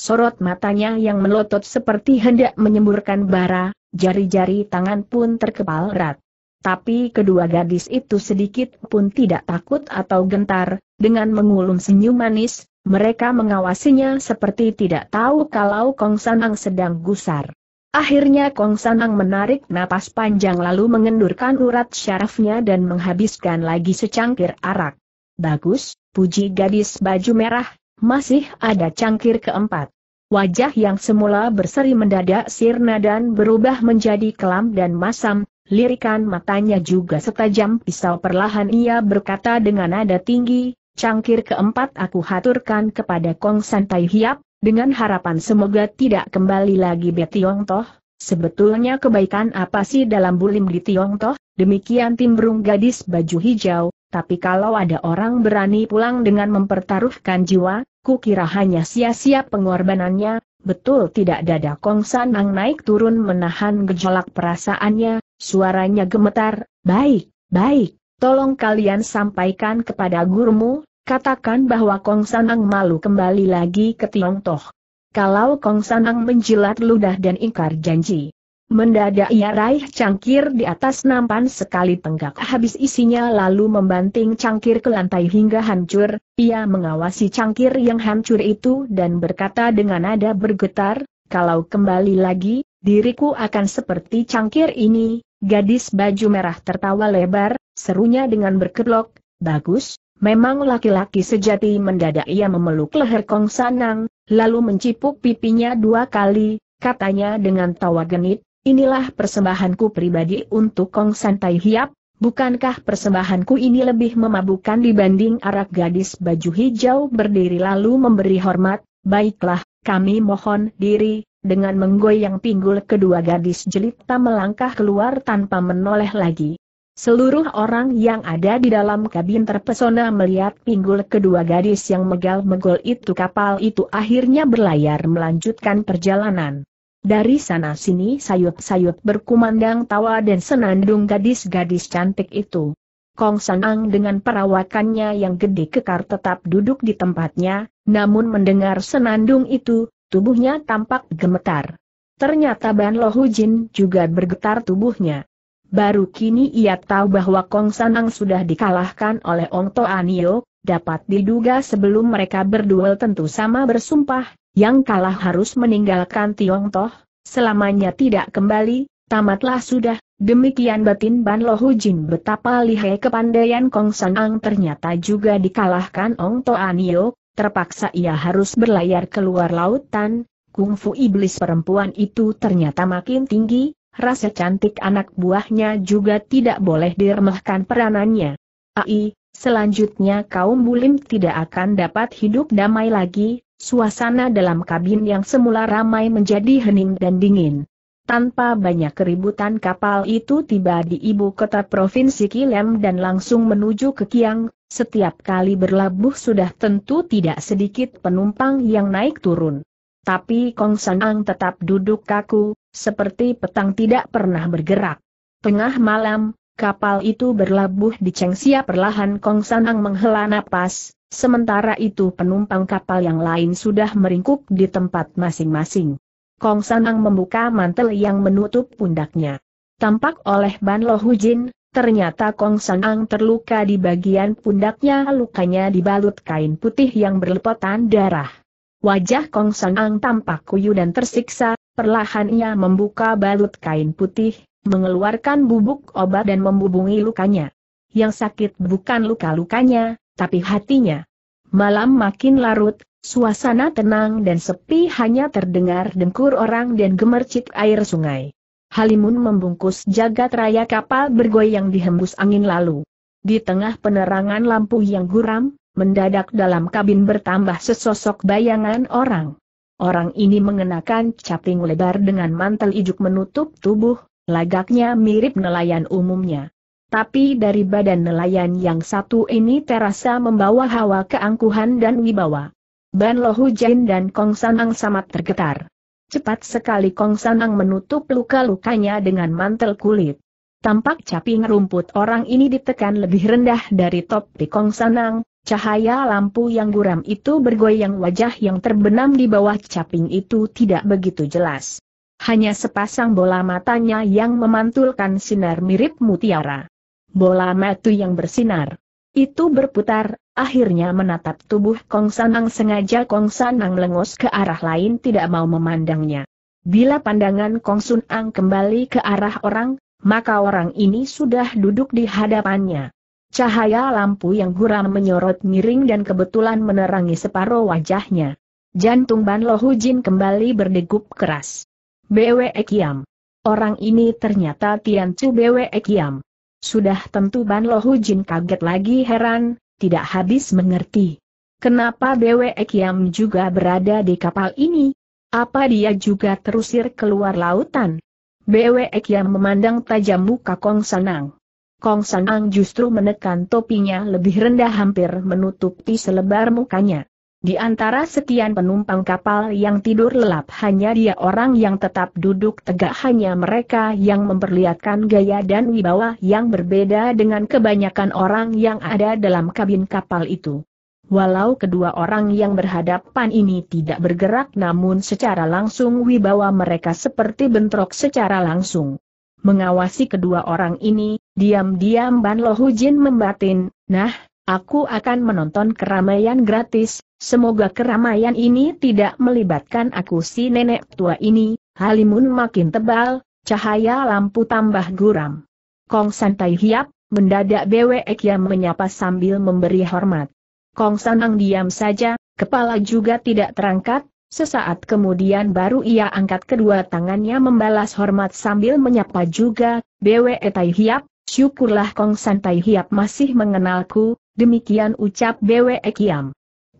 Sorot matanya yang melotot seperti hendak menyemburkan bara, jari-jari tangan pun terkepal erat. Tapi kedua gadis itu sedikit pun tidak takut atau gentar, dengan mengulum senyum manis, mereka mengawasinya seperti tidak tahu kalau Kong Sanang sedang gusar. Akhirnya Kong Sanang menarik napas panjang lalu mengendurkan urat syarafnya dan menghabiskan lagi secangkir arak. Bagus, puji gadis baju merah, masih ada cangkir keempat. Wajah yang semula berseri mendadak sirna dan berubah menjadi kelam dan masam, lirikan matanya juga setajam pisau perlahan ia berkata dengan nada tinggi, cangkir keempat aku haturkan kepada Kong Santai Hiap, dengan harapan semoga tidak kembali lagi ke Toh, Sebetulnya kebaikan apa sih dalam bulim di Toh, Demikian timbrung gadis baju hijau, tapi kalau ada orang berani pulang dengan mempertaruhkan jiwa, kukira hanya sia-sia pengorbanannya, betul tidak dada Kong Sanang naik turun menahan gejolak perasaannya, suaranya gemetar, baik, baik, tolong kalian sampaikan kepada gurumu, katakan bahwa Kong Sanang malu kembali lagi ke Toh. Kalau Kong Sanang menjilat ludah dan ingkar janji, Mendadak ia raih cangkir di atas nampan sekali tenggak habis isinya lalu membanting cangkir ke lantai hingga hancur, ia mengawasi cangkir yang hancur itu dan berkata dengan nada bergetar, kalau kembali lagi, diriku akan seperti cangkir ini, gadis baju merah tertawa lebar, serunya dengan berkelok, bagus, Memang laki-laki sejati mendadak ia memeluk leher Kong Sanang, lalu mencipuk pipinya dua kali, katanya dengan tawa genit, Inilah persembahanku pribadi untuk Kong Santai Hiap, bukankah persembahanku ini lebih memabukkan dibanding arak gadis baju hijau berdiri lalu memberi hormat, baiklah, kami mohon diri, dengan menggoyang pinggul kedua gadis jelita melangkah keluar tanpa menoleh lagi. Seluruh orang yang ada di dalam kabin terpesona melihat pinggul kedua gadis yang megal-megol itu kapal itu akhirnya berlayar melanjutkan perjalanan. Dari sana-sini sayut-sayut berkumandang tawa dan senandung gadis-gadis cantik itu. Kong Sanang dengan perawakannya yang gede kekar tetap duduk di tempatnya, namun mendengar senandung itu, tubuhnya tampak gemetar. Ternyata Ban Lo Jin juga bergetar tubuhnya. Baru kini ia tahu bahwa Kong Sanang sudah dikalahkan oleh Ong Toanio, dapat diduga sebelum mereka berduel tentu sama bersumpah, yang kalah harus meninggalkan Toh, selamanya tidak kembali, tamatlah sudah, demikian batin Ban Lohu Jin betapa lihai kepandaian Kong San Ang ternyata juga dikalahkan Ong Anio, terpaksa ia harus berlayar keluar lautan, kungfu iblis perempuan itu ternyata makin tinggi, rasa cantik anak buahnya juga tidak boleh diremehkan peranannya. Ai, Selanjutnya kaum bulim tidak akan dapat hidup damai lagi, suasana dalam kabin yang semula ramai menjadi hening dan dingin. Tanpa banyak keributan kapal itu tiba di ibu kota Provinsi Kilem dan langsung menuju ke Kiang, setiap kali berlabuh sudah tentu tidak sedikit penumpang yang naik turun. Tapi Kong San Ang tetap duduk kaku, seperti petang tidak pernah bergerak. Tengah malam, Kapal itu berlabuh di Chengxia perlahan Kong Sanang menghela napas, sementara itu penumpang kapal yang lain sudah meringkuk di tempat masing-masing. Kong Sanang membuka mantel yang menutup pundaknya. Tampak oleh Ban Lo Hujin, ternyata Kong Sanang terluka di bagian pundaknya lukanya dibalut kain putih yang berlepotan darah. Wajah Kong Sanang tampak kuyu dan tersiksa, perlahan ia membuka balut kain putih, mengeluarkan bubuk obat dan membubungi lukanya. Yang sakit bukan luka-lukanya, tapi hatinya. Malam makin larut, suasana tenang dan sepi hanya terdengar dengkur orang dan gemercik air sungai. Halimun membungkus jagat raya kapal bergoyang dihembus angin lalu. Di tengah penerangan lampu yang guram, mendadak dalam kabin bertambah sesosok bayangan orang. Orang ini mengenakan caping lebar dengan mantel ijuk menutup tubuh, Lagaknya mirip nelayan umumnya. Tapi dari badan nelayan yang satu ini terasa membawa hawa keangkuhan dan wibawa. Ban Lohu Jain dan Kong Sanang sangat tergetar. Cepat sekali Kong Sanang menutup luka-lukanya dengan mantel kulit. Tampak caping rumput orang ini ditekan lebih rendah dari topi Kong Sanang, cahaya lampu yang guram itu bergoyang wajah yang terbenam di bawah caping itu tidak begitu jelas. Hanya sepasang bola matanya yang memantulkan sinar mirip mutiara. Bola matu yang bersinar. Itu berputar, akhirnya menatap tubuh Kong Sanang sengaja Kong Sanang lengos ke arah lain tidak mau memandangnya. Bila pandangan Kong Sun Ang kembali ke arah orang, maka orang ini sudah duduk di hadapannya. Cahaya lampu yang huram menyorot miring dan kebetulan menerangi separuh wajahnya. Jantung Ban Lohujin kembali berdegup keras. BW Kiam. Orang ini ternyata Tian Chu BW Kiam. Sudah tentu Ban Lohu Jin kaget lagi heran, tidak habis mengerti. Kenapa BW Kiam juga berada di kapal ini? Apa dia juga terusir keluar lautan? BW Kiam memandang tajam muka Kong Sanang. Kong Sanang justru menekan topinya lebih rendah hampir menutupi selebar mukanya. Di antara sekian penumpang kapal yang tidur lelap hanya dia orang yang tetap duduk tegak hanya mereka yang memperlihatkan gaya dan wibawa yang berbeda dengan kebanyakan orang yang ada dalam kabin kapal itu. Walau kedua orang yang berhadapan ini tidak bergerak namun secara langsung wibawa mereka seperti bentrok secara langsung. Mengawasi kedua orang ini, diam-diam Ban Lohujin membatin, nah, Aku akan menonton keramaian gratis, Semoga keramaian ini tidak melibatkan aku si nenek tua ini, halimun makin tebal, cahaya lampu tambah guram. Kong santai hiap, mendadak BW yang menyapa sambil memberi hormat. Kong sanang diam saja, kepala juga tidak terangkat, Sesaat kemudian baru ia angkat kedua tangannya membalas hormat sambil menyapa juga, BWE Tai Hiap, syukurlah Kong Santai Hiap masih mengenalku, demikian ucap BWE Ekiam.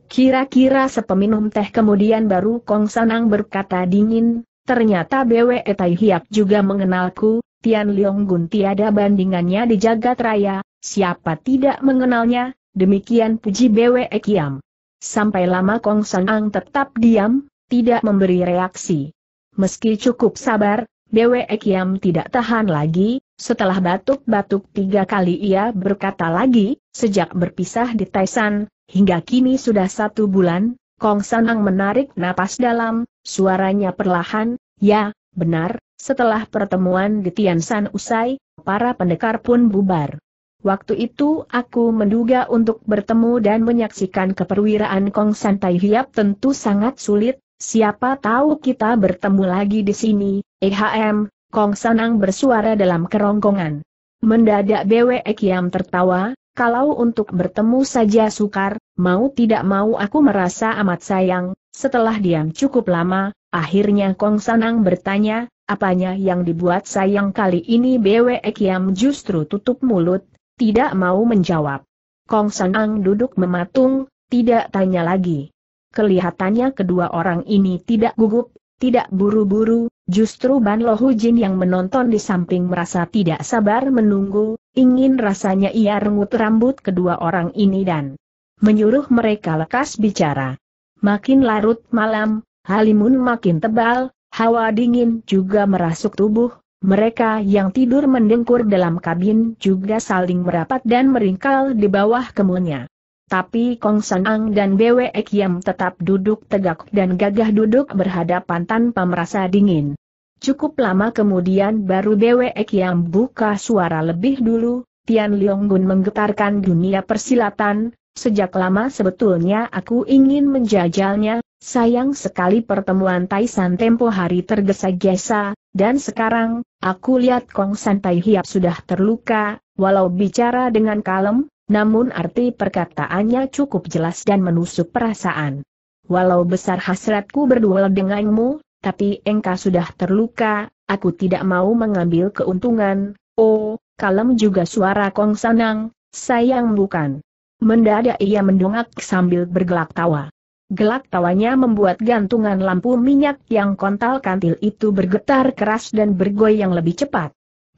Kira-kira sepeminum teh kemudian baru Kong Sanang berkata dingin, ternyata BWE Tai Hiap juga mengenalku, Tian Leong Gun tiada bandingannya di jagat raya, siapa tidak mengenalnya, demikian puji BWE Kiam. Sampai lama Kong Sanang tetap diam, tidak memberi reaksi. Meski cukup sabar, BWE Kiam tidak tahan lagi, setelah batuk-batuk tiga kali ia berkata lagi, Sejak berpisah di Taisan, hingga kini sudah satu bulan, Kong Sanang menarik napas dalam, suaranya perlahan, ya, benar, setelah pertemuan di Tiansan usai, para pendekar pun bubar. Waktu itu aku menduga untuk bertemu dan menyaksikan keperwiraan Kong San Tai Hiap tentu sangat sulit, siapa tahu kita bertemu lagi di sini, EHM, Kong Sanang bersuara dalam kerongkongan. Mendadak Bwe Kiam tertawa, kalau untuk bertemu saja sukar, mau tidak mau aku merasa amat sayang, setelah diam cukup lama, akhirnya Kong Sanang bertanya, apanya yang dibuat sayang kali ini Bwe Kiam justru tutup mulut, tidak mau menjawab. Kong Sanang duduk mematung, tidak tanya lagi. Kelihatannya kedua orang ini tidak gugup, tidak buru-buru, justru Ban Lohu Jin yang menonton di samping merasa tidak sabar menunggu, ingin rasanya ia rengut rambut kedua orang ini dan menyuruh mereka lekas bicara. Makin larut malam, halimun makin tebal, hawa dingin juga merasuk tubuh, mereka yang tidur mendengkur dalam kabin juga saling merapat dan meringkal di bawah kemunnya tapi Kong San Ang dan Bwe Kiam tetap duduk tegak dan gagah duduk berhadapan tanpa merasa dingin. Cukup lama kemudian baru Bwe Kiam buka suara lebih dulu, Tian Gun menggetarkan dunia persilatan, sejak lama sebetulnya aku ingin menjajalnya, sayang sekali pertemuan Taisan tempo hari tergesa-gesa, dan sekarang, aku lihat Kong San Tai Hiap sudah terluka, walau bicara dengan kalem, namun arti perkataannya cukup jelas dan menusuk perasaan. Walau besar hasratku berduel denganmu, tapi engkau sudah terluka, aku tidak mau mengambil keuntungan. Oh, kalem juga suara Kong Sanang, sayang bukan. Mendadak ia mendongak sambil bergelak tawa. Gelak tawanya membuat gantungan lampu minyak yang kontal kantil itu bergetar keras dan bergoyang lebih cepat.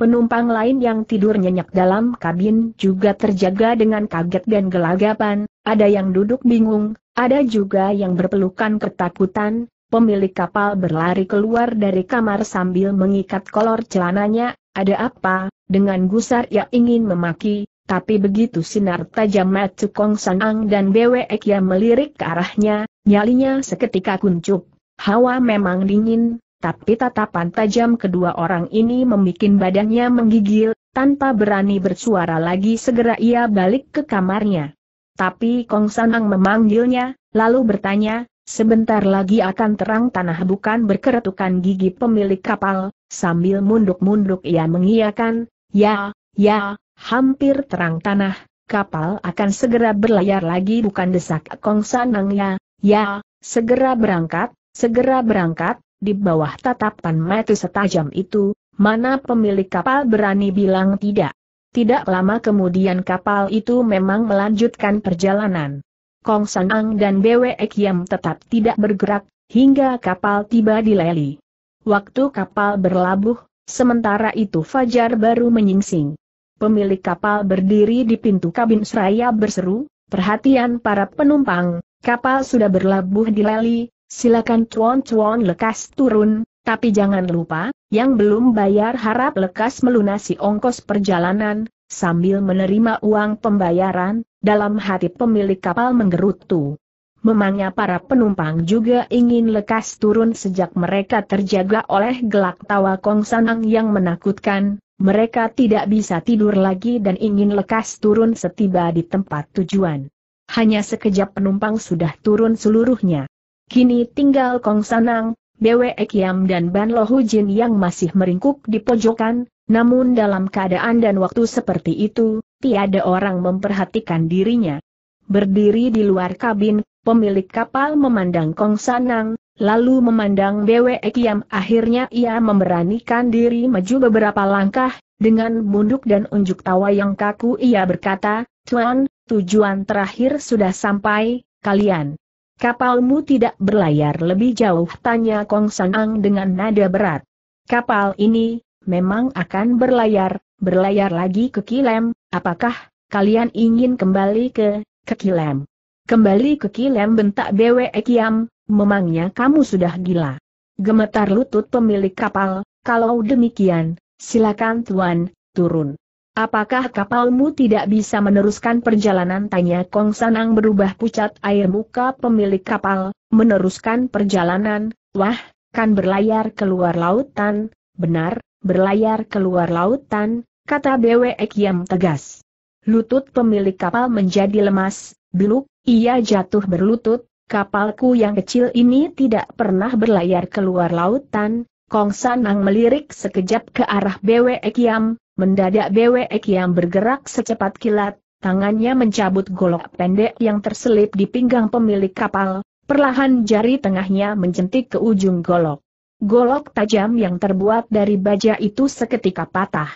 Penumpang lain yang tidur nyenyak dalam kabin juga terjaga dengan kaget dan gelagapan, ada yang duduk bingung, ada juga yang berpelukan ketakutan, pemilik kapal berlari keluar dari kamar sambil mengikat kolor celananya, ada apa, dengan gusar ia ingin memaki, tapi begitu sinar tajam mata Kong Sanang dan Bwek yang melirik ke arahnya, nyalinya seketika kuncup. Hawa memang dingin, tapi tatapan tajam kedua orang ini membuat badannya menggigil, tanpa berani bersuara lagi segera ia balik ke kamarnya. Tapi Kong Sanang memanggilnya, lalu bertanya, sebentar lagi akan terang tanah bukan berkeretukan gigi pemilik kapal, sambil munduk-munduk ia mengiyakan, ya, ya, hampir terang tanah, kapal akan segera berlayar lagi bukan desak Kong Sanang ya, ya, segera berangkat, segera berangkat, di bawah tatapan mata setajam itu, mana pemilik kapal berani bilang tidak. Tidak lama kemudian kapal itu memang melanjutkan perjalanan. Kong Sanang dan Bwe Kiam tetap tidak bergerak, hingga kapal tiba di Leli. Waktu kapal berlabuh, sementara itu Fajar baru menyingsing. Pemilik kapal berdiri di pintu kabin seraya berseru, perhatian para penumpang, kapal sudah berlabuh di Leli, silakan cuan-cuan lekas turun, tapi jangan lupa, yang belum bayar harap lekas melunasi ongkos perjalanan, sambil menerima uang pembayaran, dalam hati pemilik kapal menggerutu. Memangnya para penumpang juga ingin lekas turun sejak mereka terjaga oleh gelak tawa Kong Sanang yang menakutkan, mereka tidak bisa tidur lagi dan ingin lekas turun setiba di tempat tujuan. Hanya sekejap penumpang sudah turun seluruhnya. Kini tinggal Kong Sanang, Bwe Kiam dan Ban Lohu Jin yang masih meringkuk di pojokan, namun dalam keadaan dan waktu seperti itu, tiada orang memperhatikan dirinya. Berdiri di luar kabin, pemilik kapal memandang Kong Sanang, lalu memandang Bwe Kiam akhirnya ia memberanikan diri maju beberapa langkah, dengan bunduk dan unjuk tawa yang kaku ia berkata, Tuan, tujuan terakhir sudah sampai, kalian Kapalmu tidak berlayar lebih jauh tanya Kong Sangang dengan nada berat. Kapal ini, memang akan berlayar, berlayar lagi ke Kilem, apakah, kalian ingin kembali ke, ke Kilem? Kembali ke Kilem bentak Bwe Kiam, memangnya kamu sudah gila. Gemetar lutut pemilik kapal, kalau demikian, silakan tuan, turun. Apakah kapalmu tidak bisa meneruskan perjalanan? Tanya Kong Sanang berubah pucat air muka pemilik kapal, meneruskan perjalanan, wah, kan berlayar keluar lautan, benar, berlayar keluar lautan, kata Bwe Kiam tegas. Lutut pemilik kapal menjadi lemas, beluk, ia jatuh berlutut, kapalku yang kecil ini tidak pernah berlayar keluar lautan, Kong Sanang melirik sekejap ke arah Bwe Kiam, Mendadak Bwe yang bergerak secepat kilat, tangannya mencabut golok pendek yang terselip di pinggang pemilik kapal, perlahan jari tengahnya menjentik ke ujung golok. Golok tajam yang terbuat dari baja itu seketika patah.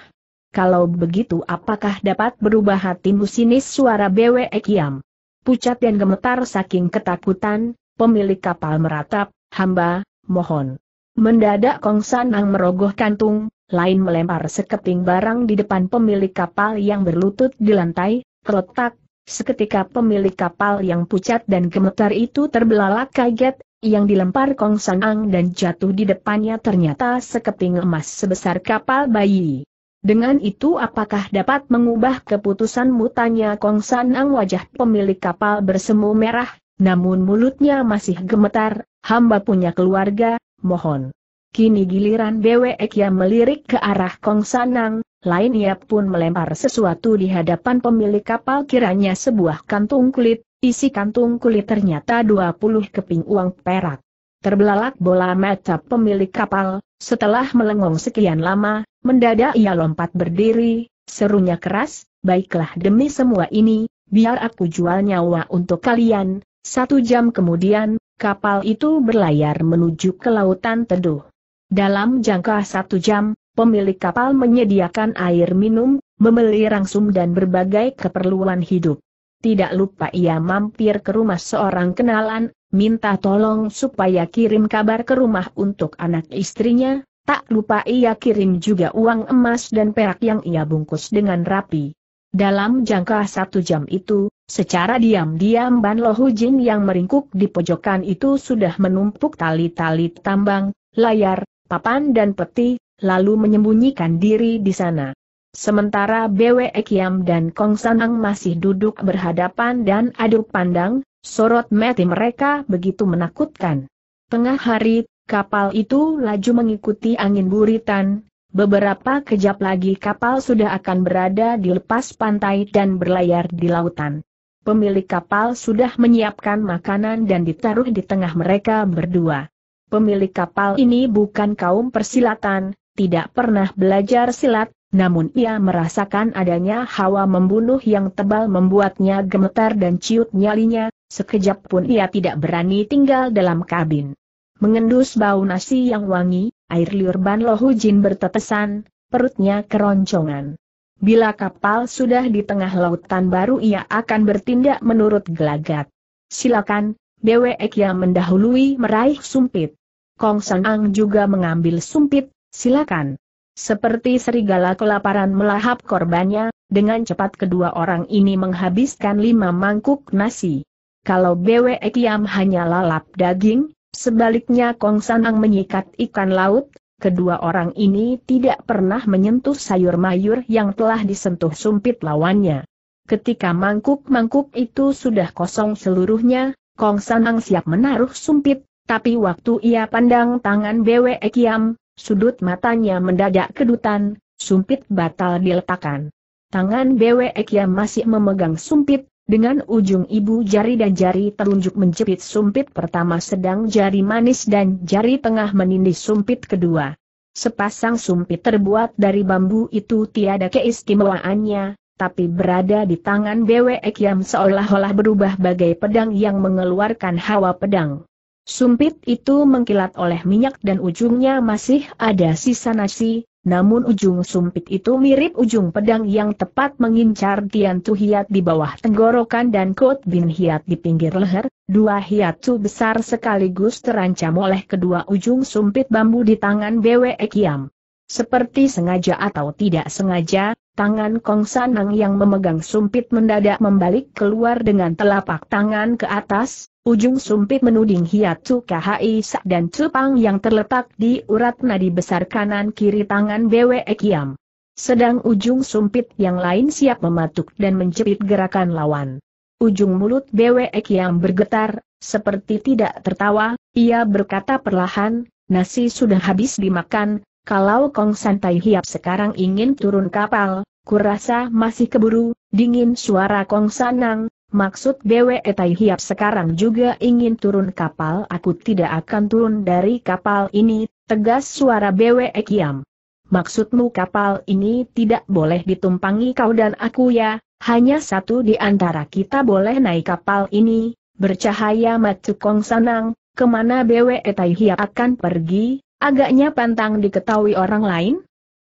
Kalau begitu apakah dapat berubah hatimu sinis suara Bwe Kiam? Pucat dan gemetar saking ketakutan, pemilik kapal meratap, hamba, mohon. Mendadak Kong Sanang merogoh kantung, lain melempar sekeping barang di depan pemilik kapal yang berlutut di lantai, keletak, seketika pemilik kapal yang pucat dan gemetar itu terbelalak kaget, yang dilempar Kong Sanang dan jatuh di depannya ternyata sekeping emas sebesar kapal bayi. Dengan itu apakah dapat mengubah keputusan mutanya Kong Sanang wajah pemilik kapal bersemu merah, namun mulutnya masih gemetar, hamba punya keluarga, mohon. Kini giliran Bwek yang melirik ke arah Kong Sanang, lain ia pun melempar sesuatu di hadapan pemilik kapal kiranya sebuah kantung kulit, isi kantung kulit ternyata 20 keping uang perak. Terbelalak bola mata pemilik kapal, setelah melengong sekian lama, mendadak ia lompat berdiri, serunya keras, baiklah demi semua ini, biar aku jual nyawa untuk kalian, satu jam kemudian, kapal itu berlayar menuju ke lautan teduh. Dalam jangka satu jam, pemilik kapal menyediakan air minum, membeli rangsum dan berbagai keperluan hidup. Tidak lupa ia mampir ke rumah seorang kenalan, minta tolong supaya kirim kabar ke rumah untuk anak istrinya, tak lupa ia kirim juga uang emas dan perak yang ia bungkus dengan rapi. Dalam jangka satu jam itu, secara diam-diam Ban Lohujin yang meringkuk di pojokan itu sudah menumpuk tali-tali tambang, layar, papan dan peti, lalu menyembunyikan diri di sana. Sementara BW Kiam dan Kong Sanang masih duduk berhadapan dan adu pandang, sorot mati mereka begitu menakutkan. Tengah hari, kapal itu laju mengikuti angin buritan, Beberapa kejap lagi kapal sudah akan berada di lepas pantai dan berlayar di lautan. Pemilik kapal sudah menyiapkan makanan dan ditaruh di tengah mereka berdua. Pemilik kapal ini bukan kaum persilatan, tidak pernah belajar silat, namun ia merasakan adanya hawa membunuh yang tebal membuatnya gemetar dan ciut nyalinya, sekejap pun ia tidak berani tinggal dalam kabin. Mengendus bau nasi yang wangi, air liur Ban Lohujin bertetesan, perutnya keroncongan. Bila kapal sudah di tengah lautan baru ia akan bertindak menurut gelagat. Silakan, Dewek yang mendahului meraih sumpit. Kong San Ang juga mengambil sumpit, silakan. Seperti serigala kelaparan melahap korbannya, dengan cepat kedua orang ini menghabiskan lima mangkuk nasi. Kalau Bwe Kiam hanya lalap daging, Sebaliknya Kong Sanang menyikat ikan laut, kedua orang ini tidak pernah menyentuh sayur mayur yang telah disentuh sumpit lawannya. Ketika mangkuk-mangkuk itu sudah kosong seluruhnya, Kong Sanang siap menaruh sumpit, tapi waktu ia pandang tangan Bwe Kiam, sudut matanya mendadak kedutan, sumpit batal diletakkan. Tangan Bwe Kiam masih memegang sumpit, dengan ujung ibu jari dan jari telunjuk menjepit sumpit pertama sedang jari manis dan jari tengah menindih sumpit kedua. Sepasang sumpit terbuat dari bambu itu tiada keistimewaannya, tapi berada di tangan BWK yang seolah-olah berubah bagai pedang yang mengeluarkan hawa pedang. Sumpit itu mengkilat oleh minyak dan ujungnya masih ada sisa nasi, namun ujung sumpit itu mirip ujung pedang yang tepat mengincar Tian Tu Hiat di bawah tenggorokan dan Kot Bin Hiat di pinggir leher, dua hiat Tu besar sekaligus terancam oleh kedua ujung sumpit bambu di tangan Bwe Kiam. Seperti sengaja atau tidak sengaja, Tangan Kong Sanang yang memegang sumpit mendadak membalik keluar dengan telapak tangan ke atas, ujung sumpit menuding hiatus Kahai Sa dan Cupang yang terletak di urat nadi besar kanan kiri tangan Bwe Kiam. Sedang ujung sumpit yang lain siap mematuk dan menjepit gerakan lawan. Ujung mulut Bwe Kiam bergetar, seperti tidak tertawa, ia berkata perlahan, nasi sudah habis dimakan, kalau Kong Santai Hiap sekarang ingin turun kapal, kurasa masih keburu, dingin suara Kong Sanang, maksud BW Tai Hiap sekarang juga ingin turun kapal aku tidak akan turun dari kapal ini, tegas suara BW Kiam. Maksudmu kapal ini tidak boleh ditumpangi kau dan aku ya, hanya satu di antara kita boleh naik kapal ini, bercahaya matu Kong Sanang, kemana BW Tai Hiap akan pergi, Agaknya pantang diketahui orang lain?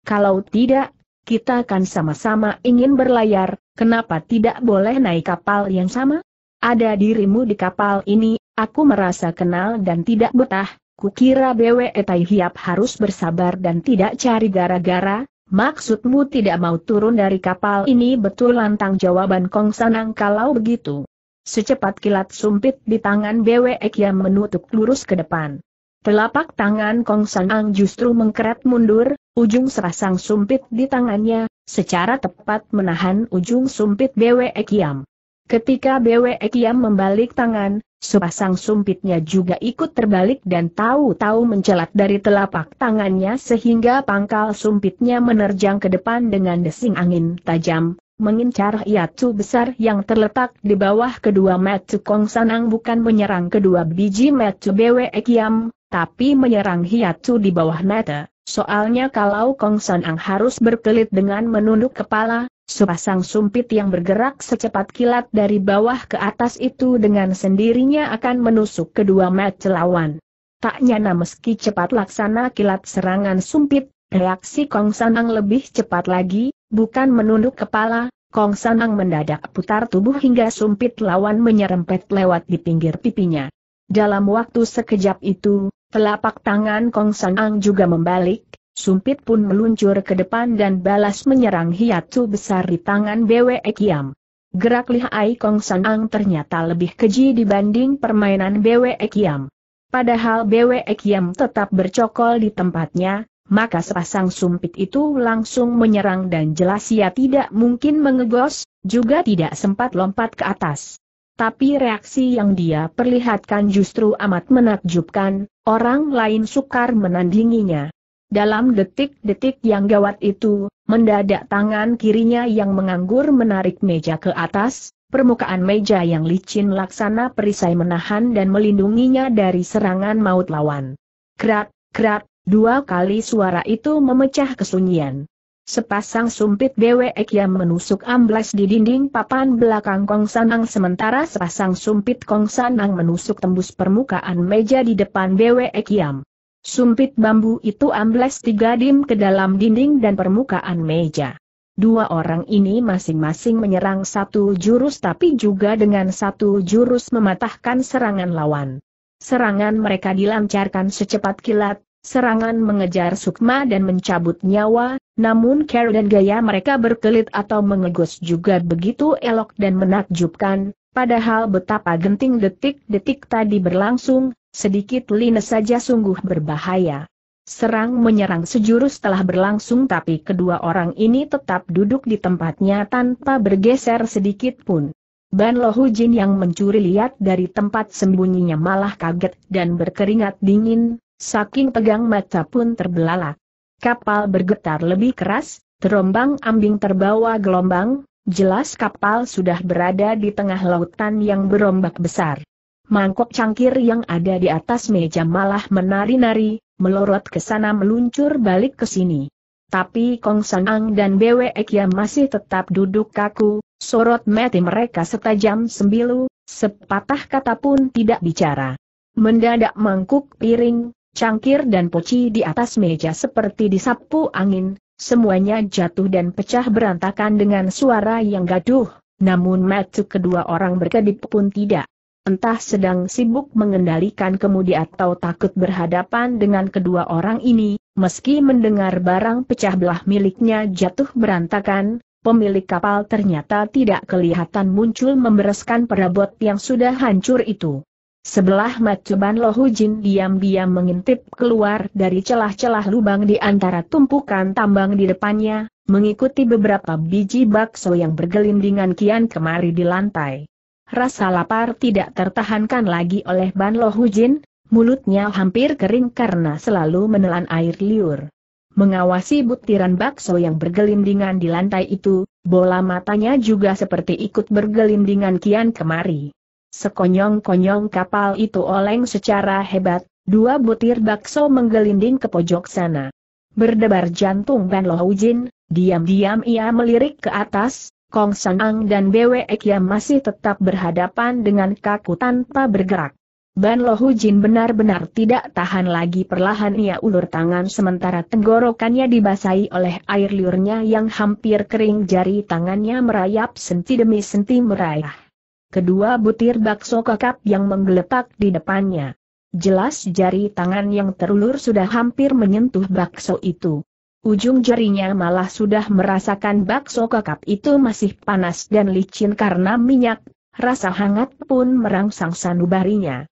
Kalau tidak, kita kan sama-sama ingin berlayar, kenapa tidak boleh naik kapal yang sama? Ada dirimu di kapal ini, aku merasa kenal dan tidak betah, kukira BW Tai Hiap harus bersabar dan tidak cari gara-gara, maksudmu tidak mau turun dari kapal ini betul lantang jawaban Kong Sanang kalau begitu. Secepat kilat sumpit di tangan BW Kiam menutup lurus ke depan. Telapak tangan Kong San Ang justru mengkeret mundur, ujung serasang sumpit di tangannya, secara tepat menahan ujung sumpit Bwe Kiam. Ketika Bwe Kiam membalik tangan, serasang sumpitnya juga ikut terbalik dan tahu-tahu mencelat dari telapak tangannya sehingga pangkal sumpitnya menerjang ke depan dengan desing angin tajam, mengincar hiatu besar yang terletak di bawah kedua metu Kong Sanang bukan menyerang kedua biji metu Bwe Kiam, tapi menyerang Hiatsu di bawah mata. Soalnya kalau Kong San Ang harus berkelit dengan menunduk kepala, sepasang sumpit yang bergerak secepat kilat dari bawah ke atas itu dengan sendirinya akan menusuk kedua mata lawan. Tak nyana meski cepat laksana kilat serangan sumpit, reaksi Kong San Ang lebih cepat lagi, bukan menunduk kepala, Kong San Ang mendadak putar tubuh hingga sumpit lawan menyerempet lewat di pinggir pipinya. Dalam waktu sekejap itu, Telapak tangan Kong San Ang juga membalik, sumpit pun meluncur ke depan dan balas menyerang hiatu besar di tangan BWE Kiam. Gerak lihai Kong San Ang ternyata lebih keji dibanding permainan BWE Kiam. Padahal BWE Kiam tetap bercokol di tempatnya, maka sepasang sumpit itu langsung menyerang dan jelas ia tidak mungkin mengegos, juga tidak sempat lompat ke atas tapi reaksi yang dia perlihatkan justru amat menakjubkan, orang lain sukar menandinginya. Dalam detik-detik yang gawat itu, mendadak tangan kirinya yang menganggur menarik meja ke atas, permukaan meja yang licin laksana perisai menahan dan melindunginya dari serangan maut lawan. Krat, krat, dua kali suara itu memecah kesunyian. Sepasang sumpit dewek yang menusuk amblas di dinding papan belakang Kong Sanang sementara sepasang sumpit Kong Sanang menusuk tembus permukaan meja di depan dewek yang Sumpit bambu itu amblas tiga dim ke dalam dinding dan permukaan meja. Dua orang ini masing-masing menyerang satu jurus tapi juga dengan satu jurus mematahkan serangan lawan. Serangan mereka dilancarkan secepat kilat, serangan mengejar sukma dan mencabut nyawa, namun cara dan gaya mereka berkelit atau mengegos juga begitu elok dan menakjubkan, padahal betapa genting detik-detik tadi berlangsung, sedikit lina saja sungguh berbahaya. Serang menyerang sejurus telah berlangsung tapi kedua orang ini tetap duduk di tempatnya tanpa bergeser sedikit pun. Ban Lohu Jin yang mencuri lihat dari tempat sembunyinya malah kaget dan berkeringat dingin, saking tegang mata pun terbelalak. Kapal bergetar lebih keras, terombang ambing terbawa gelombang, jelas kapal sudah berada di tengah lautan yang berombak besar. Mangkok cangkir yang ada di atas meja malah menari-nari, melorot ke sana meluncur balik ke sini. Tapi Kong Sanang dan Bwe yang masih tetap duduk kaku, sorot mati mereka setajam sembilu, sepatah kata pun tidak bicara. Mendadak mangkuk piring, cangkir dan poci di atas meja seperti disapu angin, semuanya jatuh dan pecah berantakan dengan suara yang gaduh, namun metu kedua orang berkedip pun tidak. Entah sedang sibuk mengendalikan kemudi atau takut berhadapan dengan kedua orang ini, meski mendengar barang pecah belah miliknya jatuh berantakan, pemilik kapal ternyata tidak kelihatan muncul membereskan perabot yang sudah hancur itu. Sebelah Lohu Lohujin diam-diam mengintip keluar dari celah-celah lubang di antara tumpukan tambang di depannya, mengikuti beberapa biji bakso yang bergelindingan kian kemari di lantai. Rasa lapar tidak tertahankan lagi oleh Ban Lohujin, mulutnya hampir kering karena selalu menelan air liur. Mengawasi butiran bakso yang bergelindingan di lantai itu, bola matanya juga seperti ikut bergelindingan kian kemari. Sekonyong-konyong kapal itu oleng secara hebat, dua butir bakso menggelinding ke pojok sana. Berdebar jantung Ban Lo Ujin, diam-diam ia melirik ke atas, Kong San Ang dan Bwe Ekya masih tetap berhadapan dengan kaku tanpa bergerak. Ban Lo Jin benar-benar tidak tahan lagi perlahan ia ulur tangan sementara tenggorokannya dibasahi oleh air liurnya yang hampir kering jari tangannya merayap senti demi senti merayap kedua butir bakso kakap yang menggeletak di depannya. Jelas jari tangan yang terulur sudah hampir menyentuh bakso itu. Ujung jarinya malah sudah merasakan bakso kakap itu masih panas dan licin karena minyak, rasa hangat pun merangsang sanubarinya.